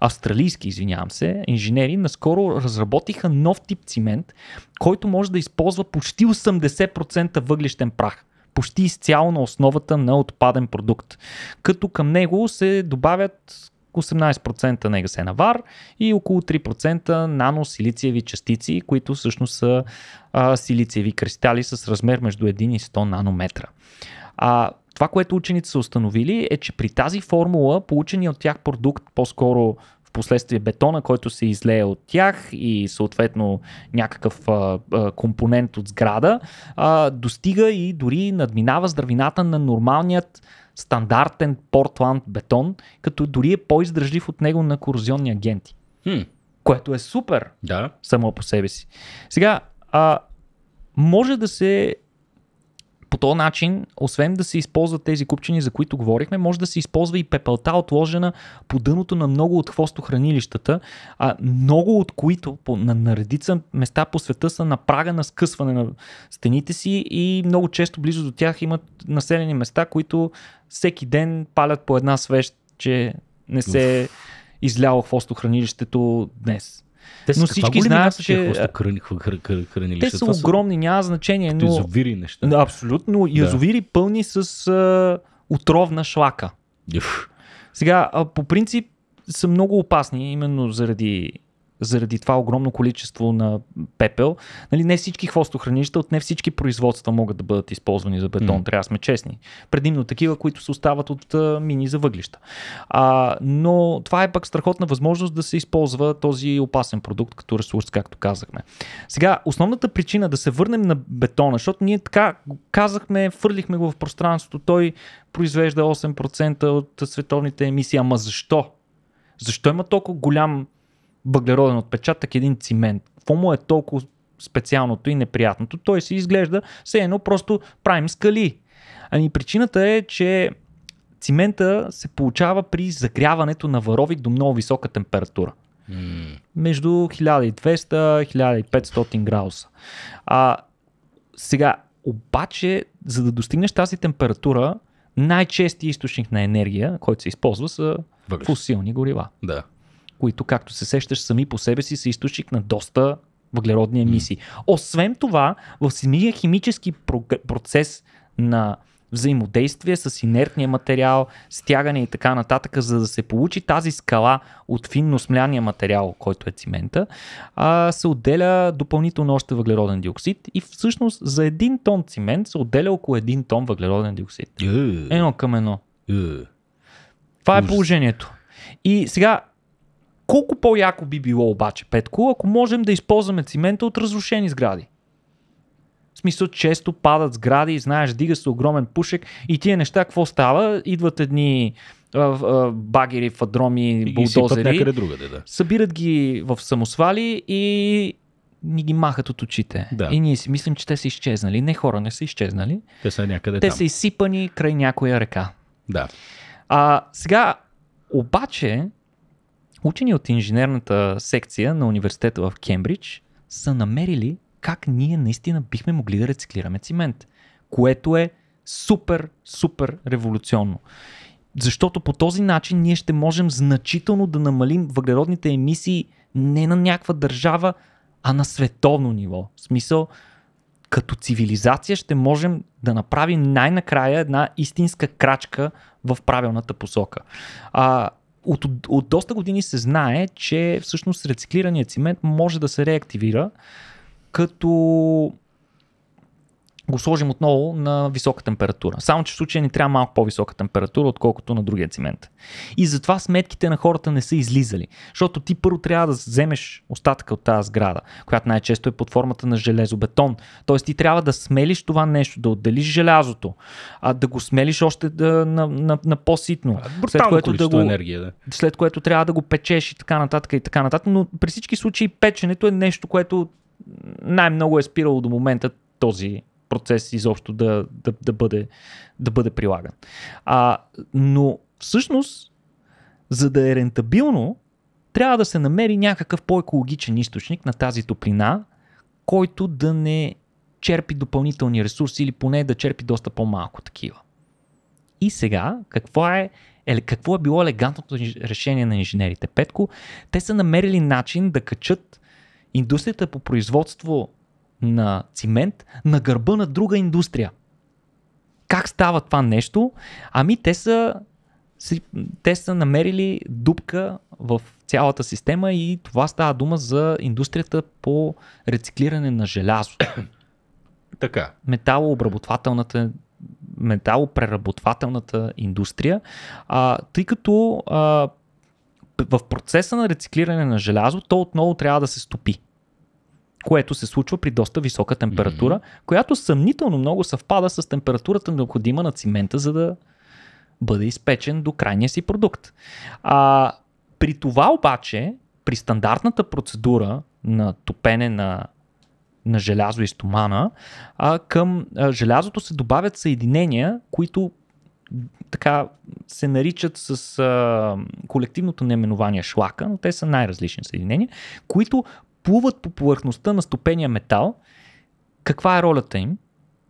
Speaker 2: австралийски, извинявам се, инженери наскоро разработиха нов тип цимент, който може да използва почти 80% въглищен прах почти изцяло на основата на отпаден продукт. Като към него се добавят 18% на егасена вар и около 3% наносилициеви частици, които всъщност са а, силициеви кристали с размер между 1 и 100 нанометра. А, това, което учените са установили е, че при тази формула получения от тях продукт, по-скоро в последствие бетона, който се излее от тях и съответно някакъв а, а, компонент от сграда, а, достига и дори надминава здравината на нормалният стандартен портланд бетон, като дори е по-издръжлив от него на корозионни агенти. Хм. Което е супер да. само по себе си. Сега, а, може да се по този начин, освен да се използват тези купчини, за които говорихме, може да се използва и пепелта, отложена по дъното на много от хвостохранилищата, а много от които по, на, на редица места по света са на прага на скъсване на стените си и много често близо до тях имат населени места, които всеки ден палят по една свещ, че не се изляло хвостохранилището
Speaker 1: днес. Те са, но всички нали? знаят, че...
Speaker 2: Храни, те са огромни, няма значение. Но... Язовири неща. Да, абсолютно. Язовири да. пълни с а, отровна шлака. Юф. Сега, а, по принцип са много опасни, именно заради заради това огромно количество на пепел. Нали, не всички хвостохранилища от не всички производства могат да бъдат използвани за бетон, mm. трябва да сме честни. Предимно такива, които се остават от а, мини за въглища. А, но това е пък страхотна възможност да се използва този опасен продукт като ресурс, както казахме. Сега, основната причина да се върнем на бетона, защото ние така казахме, фърлихме го в пространството, той произвежда 8% от световните емисии. Ама защо? Защо има толкова голям въглероден отпечатък, един цимент. Какво му е толкова специалното и неприятното? Той се изглежда все едно просто правим скали. Ами причината е, че цимента се получава при загряването на варовик до много висока температура. Между 1200-1500 градуса. А, сега, обаче, за да достигнеш тази температура, най-честият източник на енергия, който се използва, са фусилни горива. Да които, както се сещаш, сами по себе си са източник на доста въглеродни емисии. Mm. Освен това, в самия химически процес на взаимодействие с инертния материал, стягане и така нататък, за да се получи тази скала от финно смляния материал, който е цимента, се отделя допълнително още въглероден диоксид и всъщност за един тон цимент се отделя около един тон въглероден диоксид. Е. Едно към едно. Е. Това е положението. И сега колко по-яко би било обаче, Петко, ако можем да използваме цимента от разрушени сгради? В смисъл, често падат сгради, и знаеш, дига се огромен пушек и тия неща, какво става? Идват едни а, а, багери, фадроми, и булдозери. другаде, да. Събират ги в самосвали и ни ги махат от очите. Да. И ние си мислим, че те са изчезнали. Не, хора не са изчезнали. Те са някъде Те там. са изсипани край някоя река. Да. А, сега, обаче, Учени от инженерната секция на университета в Кембридж са намерили как ние наистина бихме могли да рециклираме цимент, което е супер, супер революционно. Защото по този начин ние ще можем значително да намалим въглеродните емисии не на някаква държава, а на световно ниво. В смисъл, като цивилизация ще можем да направим най-накрая една истинска крачка в правилната посока. А, от, от доста години се знае, че всъщност рециклираният цимент може да се реактивира, като го сложим отново на висока температура. Само че в случая ни трябва малко по-висока температура, отколкото на другия цимент. И затова сметките на хората не са излизали. Защото ти първо трябва да вземеш остатъка от тази сграда, която най-често е под формата на железобетон. Тоест ти трябва да смелиш това нещо, да отделиш желязото, а да го смелиш още да, на, на, на по-ситно. А, след което, да го, енергия, да. след което трябва да го печеш и така нататък и така нататък. Но при всички случаи печенето е нещо, което най-много е спирало до момента този процес изобщо да, да, да, бъде, да бъде прилаган. А, но всъщност, за да е рентабилно, трябва да се намери някакъв по-екологичен източник на тази топлина, който да не черпи допълнителни ресурси или поне да черпи доста по-малко такива. И сега, какво е, е, какво е било елегантното решение на инженерите? Петко, те са намерили начин да качат индустрията по производство на цимент на гърба на друга индустрия. Как става това нещо? Ами те са, те са намерили дупка в цялата система и това става дума за индустрията по рециклиране на желязо. Така. Металообработвателната металопреработвателната индустрия, а, тъй като а, в процеса на рециклиране на желязо, то отново трябва да се стопи което се случва при доста висока температура, mm-hmm. която съмнително много съвпада с температурата необходима на цимента, за да бъде изпечен до крайния си продукт. А, при това обаче, при стандартната процедура на топене на на желязо и стомана, а към а, желязото се добавят съединения, които така се наричат с а, колективното наименование шлака, но те са най-различни съединения, които плуват по повърхността на стопения метал, каква е ролята им?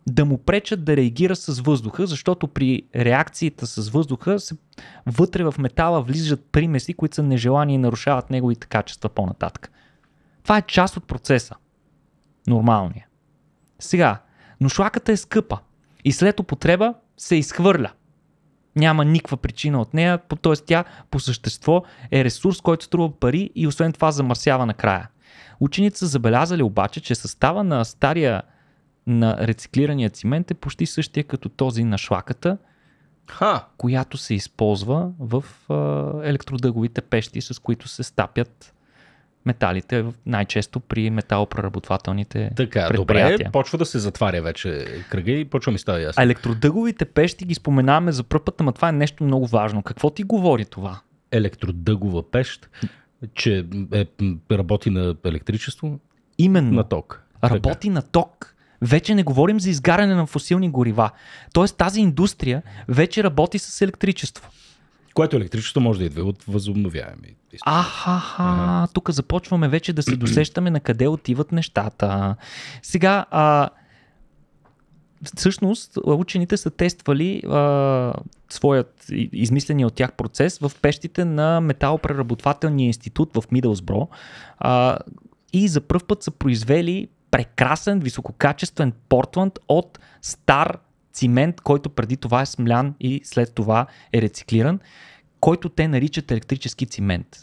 Speaker 2: Да му пречат да реагира с въздуха, защото при реакцията с въздуха се, вътре в метала влизат примеси, които са нежелани и нарушават неговите качества по-нататък. Това е част от процеса. Нормалния. Сега, но шлаката е скъпа и след употреба се изхвърля. Няма никаква причина от нея, т.е. тя по същество е ресурс, който струва пари и освен това замърсява накрая. Учените са забелязали обаче, че състава на стария на рециклирания цимент е почти същия като този на шлаката, Ха. която се използва в електродъговите пещи, с които се стапят металите, най-често при металопреработвателните така, предприятия. Добре,
Speaker 1: почва да се затваря вече кръга и почва ми става ясно.
Speaker 2: електродъговите пещи ги споменаваме за първ път, ама това е нещо много важно. Какво ти говори това? Електродъгова пещ? Че е, работи на електричество? Именно. На ток. Работи така. на ток. Вече не говорим за изгаряне на фосилни горива. Тоест тази индустрия
Speaker 1: вече работи с електричество. Което електричество може да идва от възобновяеми.
Speaker 2: Аха, ага. тук започваме вече да се досещаме на къде отиват нещата. Сега, а, всъщност учените са тествали а, своят измисления от тях процес в пещите на металопреработвателния институт в Мидълсбро а, и за първ път са произвели прекрасен, висококачествен портланд от стар цимент, който преди това е смлян и след това е рециклиран, който те наричат електрически цимент.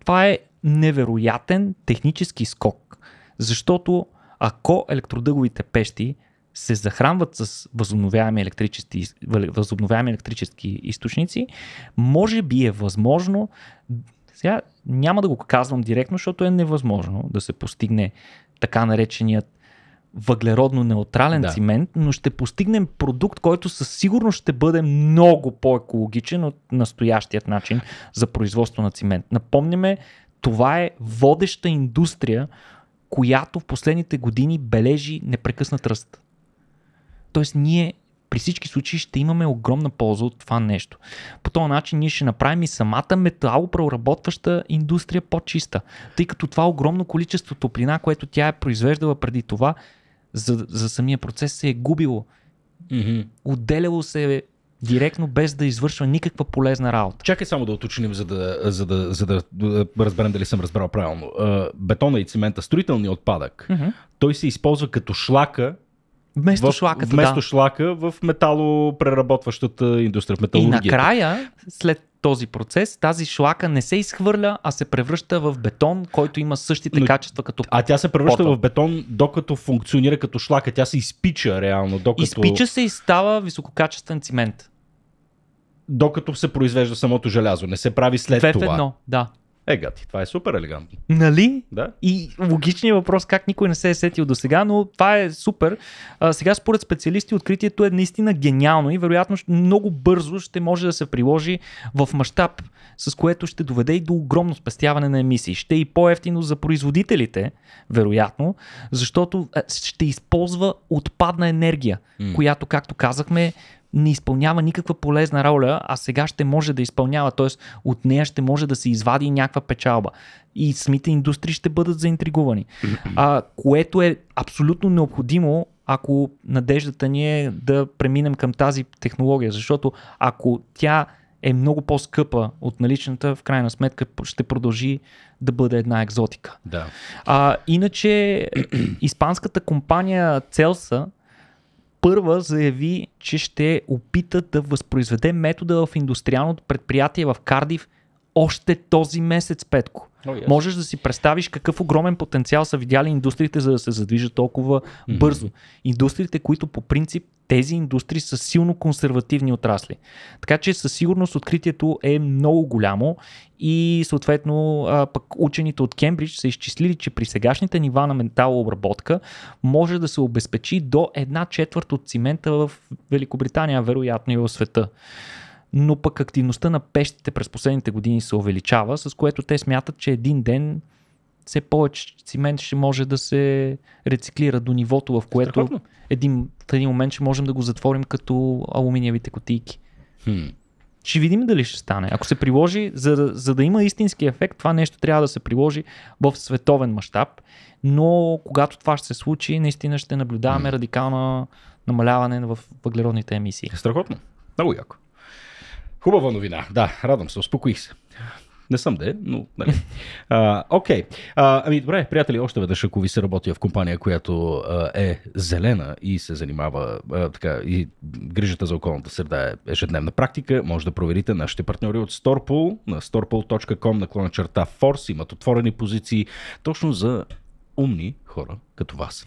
Speaker 2: Това е невероятен технически скок, защото ако електродъговите пещи се захранват с възобновяеми електрически, възобновяеми електрически източници, може би е възможно, сега няма да го казвам директно, защото е невъзможно да се постигне така нареченият въглеродно неутрален да. цимент, но ще постигнем продукт, който със сигурност ще бъде много по-екологичен от настоящият начин за производство на цимент. Напомняме, това е водеща индустрия, която в последните години бележи непрекъснат ръст. Тоест ние при всички случаи ще имаме огромна полза от това нещо. По този начин ние ще направим и самата металопреработваща индустрия по-чиста, тъй като това огромно количество топлина, което тя е произвеждала преди това, за, за самия процес се е губило. Mm-hmm. Отделяло се е
Speaker 1: директно, без да извършва никаква полезна работа. Чакай само да уточним, за да, за да, за да разберем дали съм разбрал правилно. Бетона и цемента, строителният отпадък, mm-hmm. той се използва като шлака Вместо в, шлаката, Вместо да. шлака в металопреработващата
Speaker 2: индустрия, в металургията. И накрая, след този процес, тази шлака не се изхвърля, а се превръща в бетон, който има същите Но, качества като А тя се превръща потъл. в
Speaker 1: бетон, докато функционира като шлака. Тя се изпича реално. Докато... Изпича се и става
Speaker 2: висококачествен
Speaker 1: цимент. Докато се произвежда самото желязо. Не се прави след Две това. едно, да. Е, гати, това е супер елегантно. Нали? Да.
Speaker 2: И логичният въпрос, как никой не се е сетил до сега, но това е супер. А, сега, според специалисти, откритието е наистина гениално и вероятно много бързо ще може да се приложи в мащаб, с което ще доведе и до огромно спестяване на емисии. Ще е и по-ефтино за производителите, вероятно, защото ще използва отпадна енергия, mm. която, както казахме, не изпълнява никаква полезна роля, а сега ще може да изпълнява, т.е. от нея ще може да се извади някаква печалба. И самите индустрии ще бъдат заинтригувани. А, което е абсолютно необходимо, ако надеждата ни е да преминем към тази технология, защото ако тя е много по-скъпа от наличната, в крайна сметка ще продължи да бъде една екзотика. Да. А, иначе, испанската компания Целса, първа заяви, че ще опита да възпроизведе метода в индустриалното предприятие в Кардив още този месец, Петко. Oh, yes. Можеш да си представиш какъв огромен потенциал са видяли индустриите, за да се задвижат толкова mm-hmm. бързо. Индустриите, които по принцип тези индустрии са силно консервативни отрасли. Така че със сигурност откритието е много голямо и съответно пък учените от Кембридж са изчислили, че при сегашните нива на обработка може да се обезпечи до една четвърт от цимента в Великобритания, вероятно и в света но пък активността на пещите през последните години се увеличава, с което те смятат, че един ден все повече цимент ще може да се рециклира до нивото, в което един, в един момент ще можем да го затворим като алуминиевите котийки. Хм. Ще видим дали ще стане. Ако се приложи, за, за да има истински ефект, това нещо трябва да се приложи в световен мащаб, но когато това ще се случи, наистина ще наблюдаваме радикално намаляване в въглеродните емисии. Е,
Speaker 1: страхотно. Много яко. Хубава новина. Да, радвам се, успокоих се. Не съм де, но... Нали. окей. Okay. ами добре, приятели, още веднъж, ако ви се работи в компания, която а, е зелена и се занимава а, така, и грижата за околната среда е ежедневна практика, може да проверите нашите партньори от Storpool на storpool.com наклона черта Force. Имат отворени позиции точно за умни хора като вас.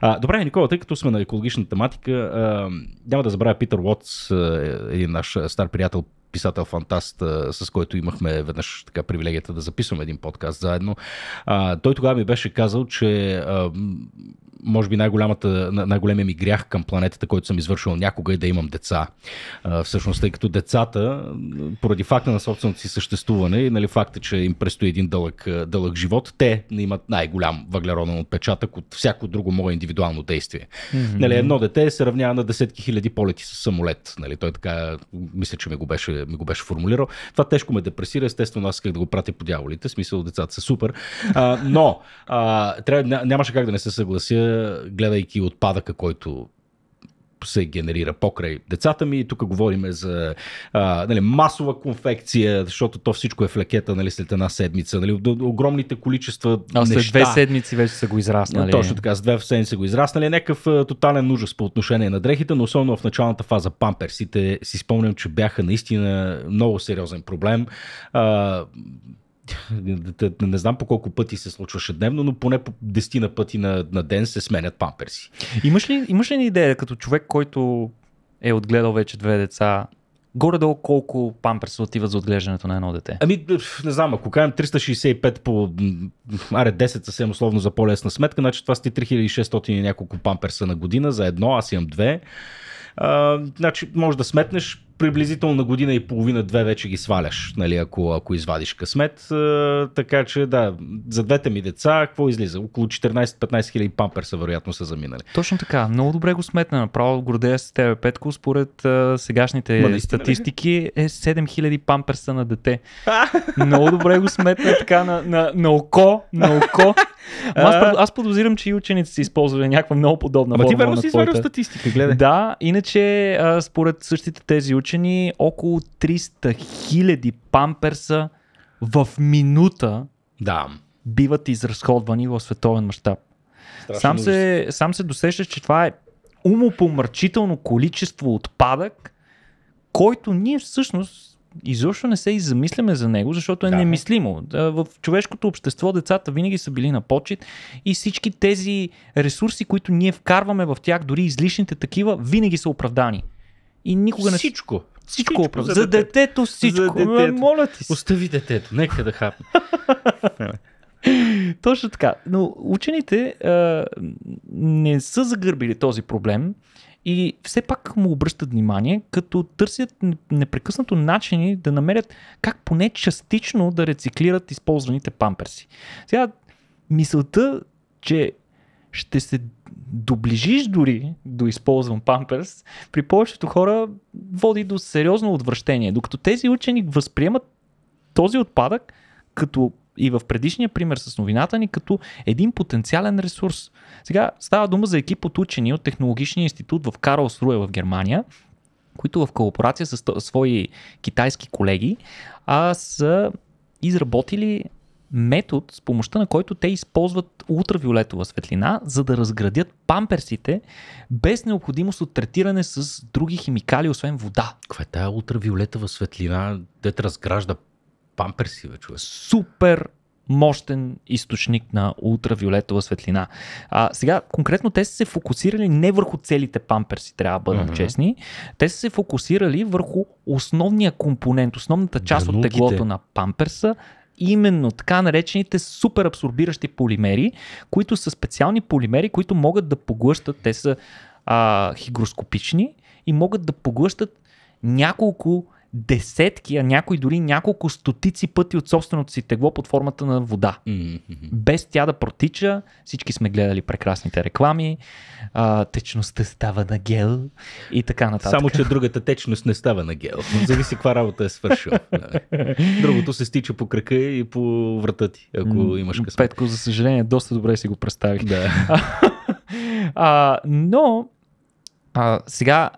Speaker 1: А, добре, Никола, тъй като сме на екологична тематика, а, няма да забравя Питър Уотс, е, един наш стар приятел, писател-фантаст, с който имахме веднъж така привилегията да записваме един подкаст заедно, а, той тогава ми беше казал, че а, може би най-голямата, най-големия ми грях към планетата, който съм извършил някога е да имам деца. А, всъщност, тъй като децата, поради факта на собственото си съществуване и нали, факта, че им предстои един дълъг, дълъг живот, те не имат най-голям въглероден отпечатък от всяко друго мое индивидуално действие. Mm-hmm. Нали, едно дете се равнява на десетки хиляди полети с самолет. Нали, той така, мисля, че ми го беше ми го беше формулирал. Това тежко ме депресира, естествено аз исках да го пратя по дяволите, смисъл децата са супер. А, но а, трябва, нямаше как да не се съглася, гледайки отпадъка, който се генерира покрай децата ми. Тук говорим за а, нали, масова конфекция, защото то всичко е в лекета нали, след една седмица. Нали, огромните количества. А след неща. две
Speaker 2: седмици вече са го израснали. Точно
Speaker 1: така, с две седмици са го израснали. Е някакъв тотален ужас по отношение на дрехите, но особено в началната фаза памперсите си спомням, че бяха наистина много сериозен проблем. А, не знам по колко пъти се случваше дневно, но поне по 10 пъти на, на ден се сменят памперси. Имаш ли, имаш ли идея, като човек, който е отгледал вече две деца,
Speaker 2: горе-долу колко памперси отиват за отглеждането на едно дете?
Speaker 1: Ами, не знам, ако кажем 365 по аре 10 съвсем условно за по-лесна сметка, значи това ти 3600 и няколко памперса на година за едно, аз имам две. А, значи, може да сметнеш приблизително на година и половина-две вече ги сваляш, нали, ако, ако извадиш късмет. А, е, така че да, за двете ми деца, какво излиза? Около 14-15 хиляди памперса вероятно са заминали.
Speaker 2: Точно така, много добре го сметна. Направо гордея с тебе, Петко, според а, е, сегашните Ма, статистики е 7 хиляди памперса на дете. много добре го сметна така на, на, на око, на око. аз, аз подозирам, че и учениците са използвали някаква много подобна Ама ти верно си твоята. статистика, гледай. Да, иначе а, според същите тези учени поръчани около 300 000 памперса в минута да. биват изразходвани в световен мащаб. Сам се, сам се досещаш, че това е умопомърчително количество отпадък, който ние всъщност изобщо не се и замисляме за него, защото е да. немислимо. Е, в човешкото общество децата винаги са били на почет и всички тези ресурси, които ние вкарваме в тях, дори излишните такива, винаги са оправдани. И никога не... Всичко. Всичко, всичко за, за детето всичко. За детето. Моля ти се. Остави детето, нека да хапне. Точно така. Но учените а, не са загърбили този проблем и все пак му обръщат внимание, като търсят непрекъснато начини да намерят как поне частично да рециклират използваните памперси. Сега, мисълта, че ще се доближиш дори до използвам памперс, при повечето хора води до сериозно отвращение. Докато тези учени възприемат този отпадък като и в предишния пример с новината ни като един потенциален ресурс. Сега става дума за екип от учени от Технологичния институт в Карлс Руе в Германия, които в колаборация с свои китайски колеги а са изработили метод, с помощта на който те използват ултравиолетова светлина, за да разградят памперсите без необходимост от третиране с други химикали, освен вода. Каква е тая ултравиолетова светлина, дет разгражда памперси, бе, човек? Супер мощен източник на ултравиолетова светлина. А, сега, конкретно те са се фокусирали не върху целите памперси, трябва да бъдем mm-hmm. честни. Те са се фокусирали върху основния компонент, основната част Дълугите. от теглото на памперса, именно така наречените суперабсорбиращи полимери, които са специални полимери, които могат да поглъщат, те са а, хигроскопични и могат да поглъщат няколко десетки, а някои дори няколко стотици пъти от собственото си тегло под формата на вода. Mm-hmm. Без тя да протича, всички сме гледали прекрасните реклами,
Speaker 1: а, течността става на гел и така нататък. Само, че другата течност не става на гел. Зависи каква работа е свършила. Другото се стича по крака и по
Speaker 2: врата ти, ако mm-hmm. имаш късмет. Петко, за съжаление, доста добре си го представих. Да. а, но а, сега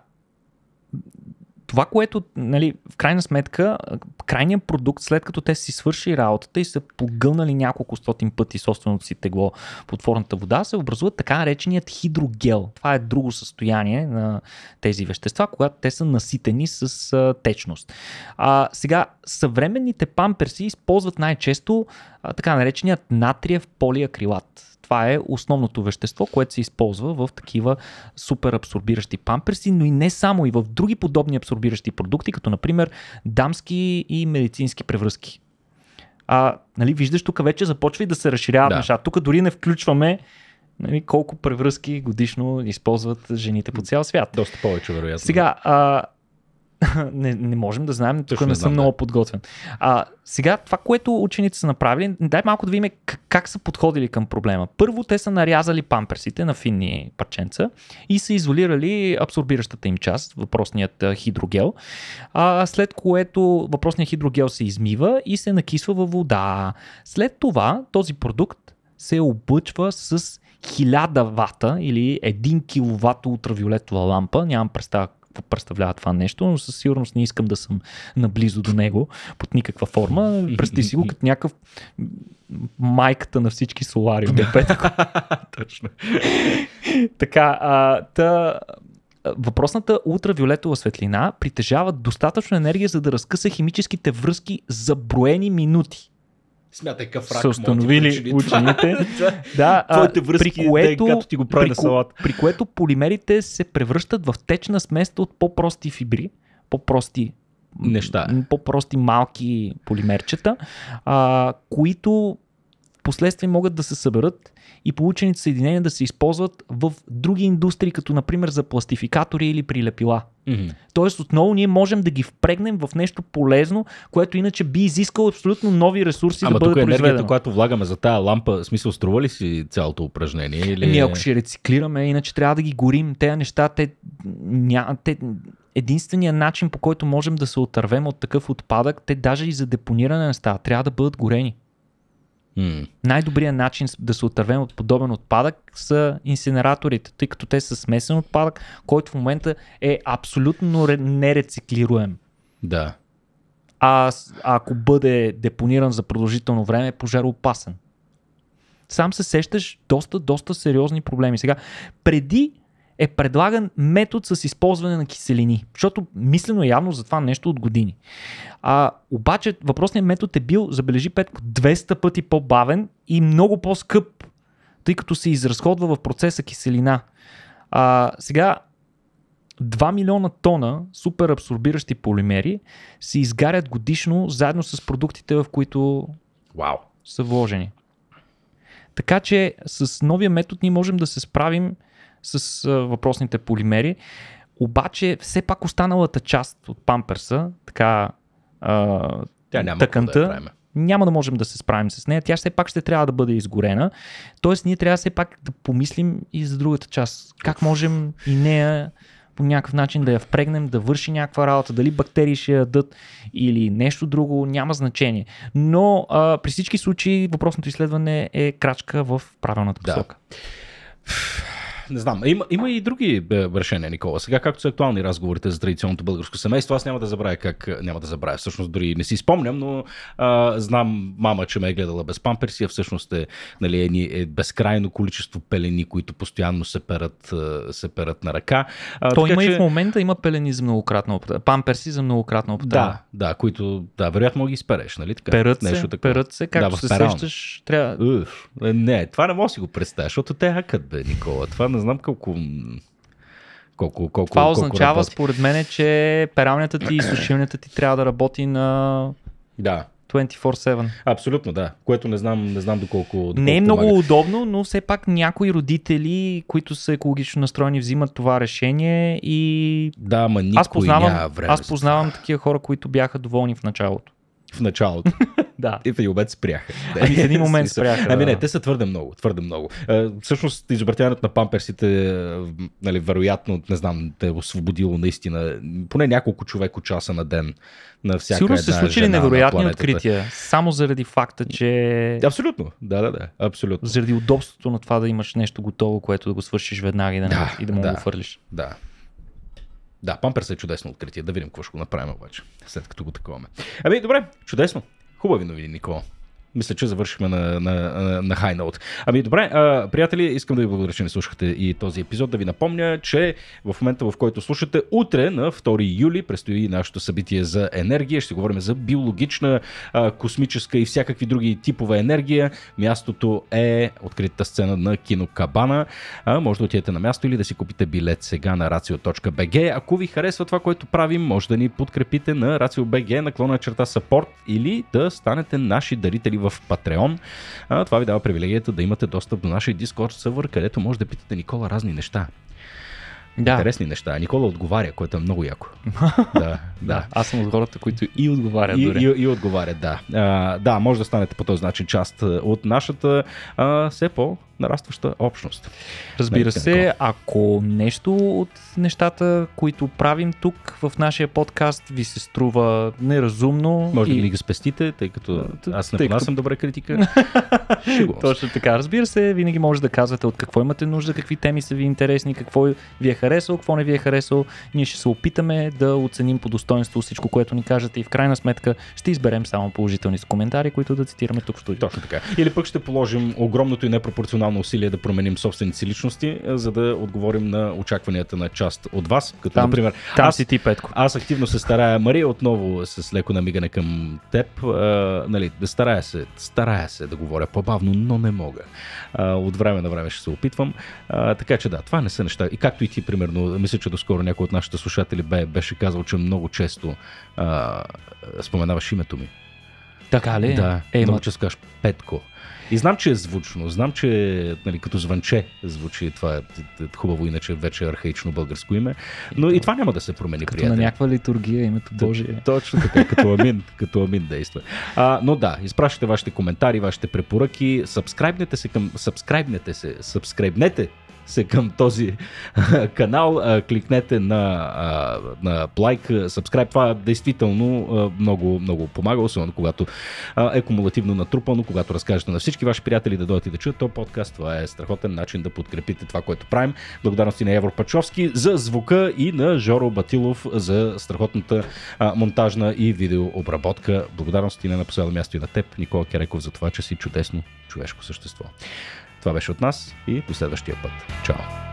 Speaker 2: това, което, нали, в крайна сметка, крайният продукт, след като те си свършили работата и са погълнали няколко стотин пъти собственото си тегло под формата вода, се образува така нареченият хидрогел. Това е друго състояние на тези вещества, когато те са наситени с а, течност. А, сега, съвременните памперси използват най-често а, така нареченият натриев полиакрилат това е основното вещество, което се използва в такива супер абсорбиращи памперси, но и не само, и в други подобни абсорбиращи продукти, като например дамски и медицински превръзки. А, нали, виждаш, тук вече започва и да се разширяват да. нещата. Тук дори не включваме нали, колко превръзки годишно използват жените по цял свят. Доста повече, вероятно. Сега, а, не, не можем да знаем, тук не, съм да. много подготвен. А, сега, това, което учените са направили, дай малко да видим как, са подходили към проблема. Първо, те са нарязали памперсите на финни парченца и са изолирали абсорбиращата им част, въпросният хидрогел, а, след което въпросният хидрогел се измива и се накисва във вода. След това този продукт се облъчва с 1000 вата или 1 киловатт ултравиолетова лампа, нямам представа представлява това нещо, но със сигурност не искам да съм наблизо до него под никаква форма. Представи си го като някакъв майката на всички солариуми. Точно. така, а, та, въпросната ултравиолетова светлина притежава достатъчно енергия, за да разкъса химическите връзки за броени минути
Speaker 1: смятай какъв рак са установили учени учените. Е да, а, при което, да ти го прави при, салат.
Speaker 2: при което полимерите се превръщат в течна смес от по-прости фибри, по-прости неща. По-прости малки полимерчета, а, които последствие могат да се съберат и получените съединения да се използват в други индустрии, като например за пластификатори или прилепила. Mm-hmm. Тоест отново ние можем да ги впрегнем в нещо полезно, което иначе би изискало абсолютно нови ресурси Ама да бъде тук е произведено. енергията, която
Speaker 1: влагаме за тая лампа, смисъл струва ли си цялото упражнение? Или... Еми, ако ще рециклираме,
Speaker 2: иначе трябва да ги горим. Те неща, те, ня, те единственият начин по който можем да се отървем от такъв отпадък, те даже и за депониране не стават. Трябва да бъдат горени. Mm. Най-добрият начин да се отървем от подобен отпадък са инсинераторите, тъй като те са смесен отпадък, който в момента е абсолютно нерециклируем. Да. А ако бъде депониран за продължително време, е пожароопасен. Сам се сещаш доста, доста сериозни проблеми. Сега, преди е предлаган метод с използване на киселини, защото мислено е явно за това нещо от години. А, обаче въпросният метод е бил, забележи Петко, 200 пъти по-бавен и много по-скъп, тъй като се изразходва в процеса киселина. А, сега 2 милиона тона супер абсорбиращи полимери се изгарят годишно заедно с продуктите, в които wow. са вложени. Така че с новия метод ние можем да се справим с а, въпросните полимери. Обаче, все пак останалата част от памперса, така а, Тя няма тъканта, да няма да можем да се справим с нея. Тя все пак ще трябва да бъде изгорена. Тоест, ние трябва все пак да помислим и за другата част. Как можем и нея по някакъв начин да я впрегнем, да върши някаква работа, дали бактерии ще ядат или нещо друго, няма значение. Но а, при всички случаи въпросното изследване е крачка в правилната посока. Да
Speaker 1: не знам. Има, има и други решения, Никола. Сега, както са актуални разговорите за традиционното българско семейство, аз няма да забравя как. Няма да забравя. Всъщност, дори не си спомням, но а, знам мама, че ме е гледала без памперси, а всъщност е, нали, е, е безкрайно количество пелени, които постоянно се перат, се перат на ръка. А, То така, има че... и в момента има пелени за многократна употреба. Памперси за многократна употреба. Да, да, които, да, вероятно ги изпереш, нали? Така, перат нещо се, такова. се, както да, се сещаш, трябва... Уф, е, не, това не мога да си го представя, защото те хакат, бе, Никола. Това не знам колко колко, колко, Това колко означава, работи.
Speaker 2: според мен, е, че пералнята ти и сушилнята ти трябва да работи на да. 24-7.
Speaker 1: Абсолютно, да. Което не знам, не знам доколко, доколко. Не е много помага.
Speaker 2: удобно, но все пак някои родители, които са екологично настроени, взимат това решение и. Да, ма никой аз познавам, няма време аз
Speaker 1: познавам такива хора, които бяха доволни в началото в началото. да. И в един момент спряха. Ами в един момент спряха. Ами не, те са твърде много, твърде много. всъщност, изобретяването на памперсите, нали, вероятно, не знам, те е освободило наистина поне няколко от часа на ден на всяка Сигурно се случили невероятни открития, само
Speaker 2: заради факта, че... Абсолютно, да, да, да, абсолютно. Заради удобството на това да имаш нещо готово, което да го свършиш веднага
Speaker 1: и да, да, и да му да, го фърлиш. Да, да, памперс е чудесно откритие. Да видим какво ще го направим обаче, след като го таковаме. Ами, добре, чудесно. Хубави новини, Никола мисля, че завършихме на, на, на, на high note. Ами добре, а, приятели, искам да ви благодаря, че не слушахте и този епизод. Да ви напомня, че в момента, в който слушате, утре на 2 юли предстои нашето събитие за енергия. Ще говорим за биологична, а, космическа и всякакви други типове енергия. Мястото е откритата сцена на Кинокабана. А, може да отидете на място или да си купите билет сега на racio.bg. Ако ви харесва това, което правим, може да ни подкрепите на racio.bg, наклона черта support или да станете наши дарители в Patreon. А, това ви дава привилегията да имате достъп до нашия Discord сервер, където може да питате Никола разни неща. Да. Интересни неща. Никола отговаря, което е много яко. да, да. Аз съм от хората, които и отговарят. И, и, и отговарят, да. А, да, може да станете по този начин част от нашата а, все по нарастваща общност. Разбира нали, се,
Speaker 2: ако нещо от нещата, които правим тук в нашия подкаст ви се струва неразумно... Може и... да ми ги спестите, тъй като аз не тъй понасям като...
Speaker 1: добра критика.
Speaker 2: Точно така. Разбира се, винаги може да казвате от какво имате нужда, какви теми са ви интересни, какво ви е харесало, какво не ви е харесало. Ние ще се опитаме да оценим по достоинство
Speaker 1: всичко, което ни кажете и в крайна сметка ще изберем само положителни коментари, които да цитираме тук в студио. Точно така. Или пък ще положим огромното и непропорционално реално усилие да променим собствените си личности, е, за да отговорим на очакванията на част от вас. Като, там, например, там аз, си ти, Петко. Аз активно се старая, Мария, отново с леко намигане към теб. А, е, нали, старая се, старая се да говоря по-бавно, но не мога. А, е, от време на време ще се опитвам. А, така че да, това не са неща. И както и ти, примерно, мисля, че доскоро някой от нашите слушатели бе, беше казал, че много често а, споменаваш името ми. Така ли? Да, е, много ма... често кажеш Петко. И знам, че е звучно, знам, че нали, като звънче звучи това е хубаво, иначе вече е архаично българско име, но и, и това няма да се промени, като приятел. на някаква литургия името Божие. Точно така, като амин, като амин действа. А, но да, изпращате вашите коментари, вашите препоръки, сабскрайбнете се към, сабскрайбнете се, сабскрайбнете се към този канал. Кликнете на, на лайк, subscribe. Това действително много, много помага, особено когато е кумулативно натрупано, когато разкажете на всички ваши приятели да дойдете да чуят този подкаст. Това е страхотен начин да подкрепите това, което правим. Благодарности на Евро Пачовски за звука и на Жоро Батилов за страхотната монтажна и видеообработка. Благодарности на последно място и на теб, Никола Кереков, за това, че си чудесно човешко същество. Това беше от нас и до следващия път. Чао!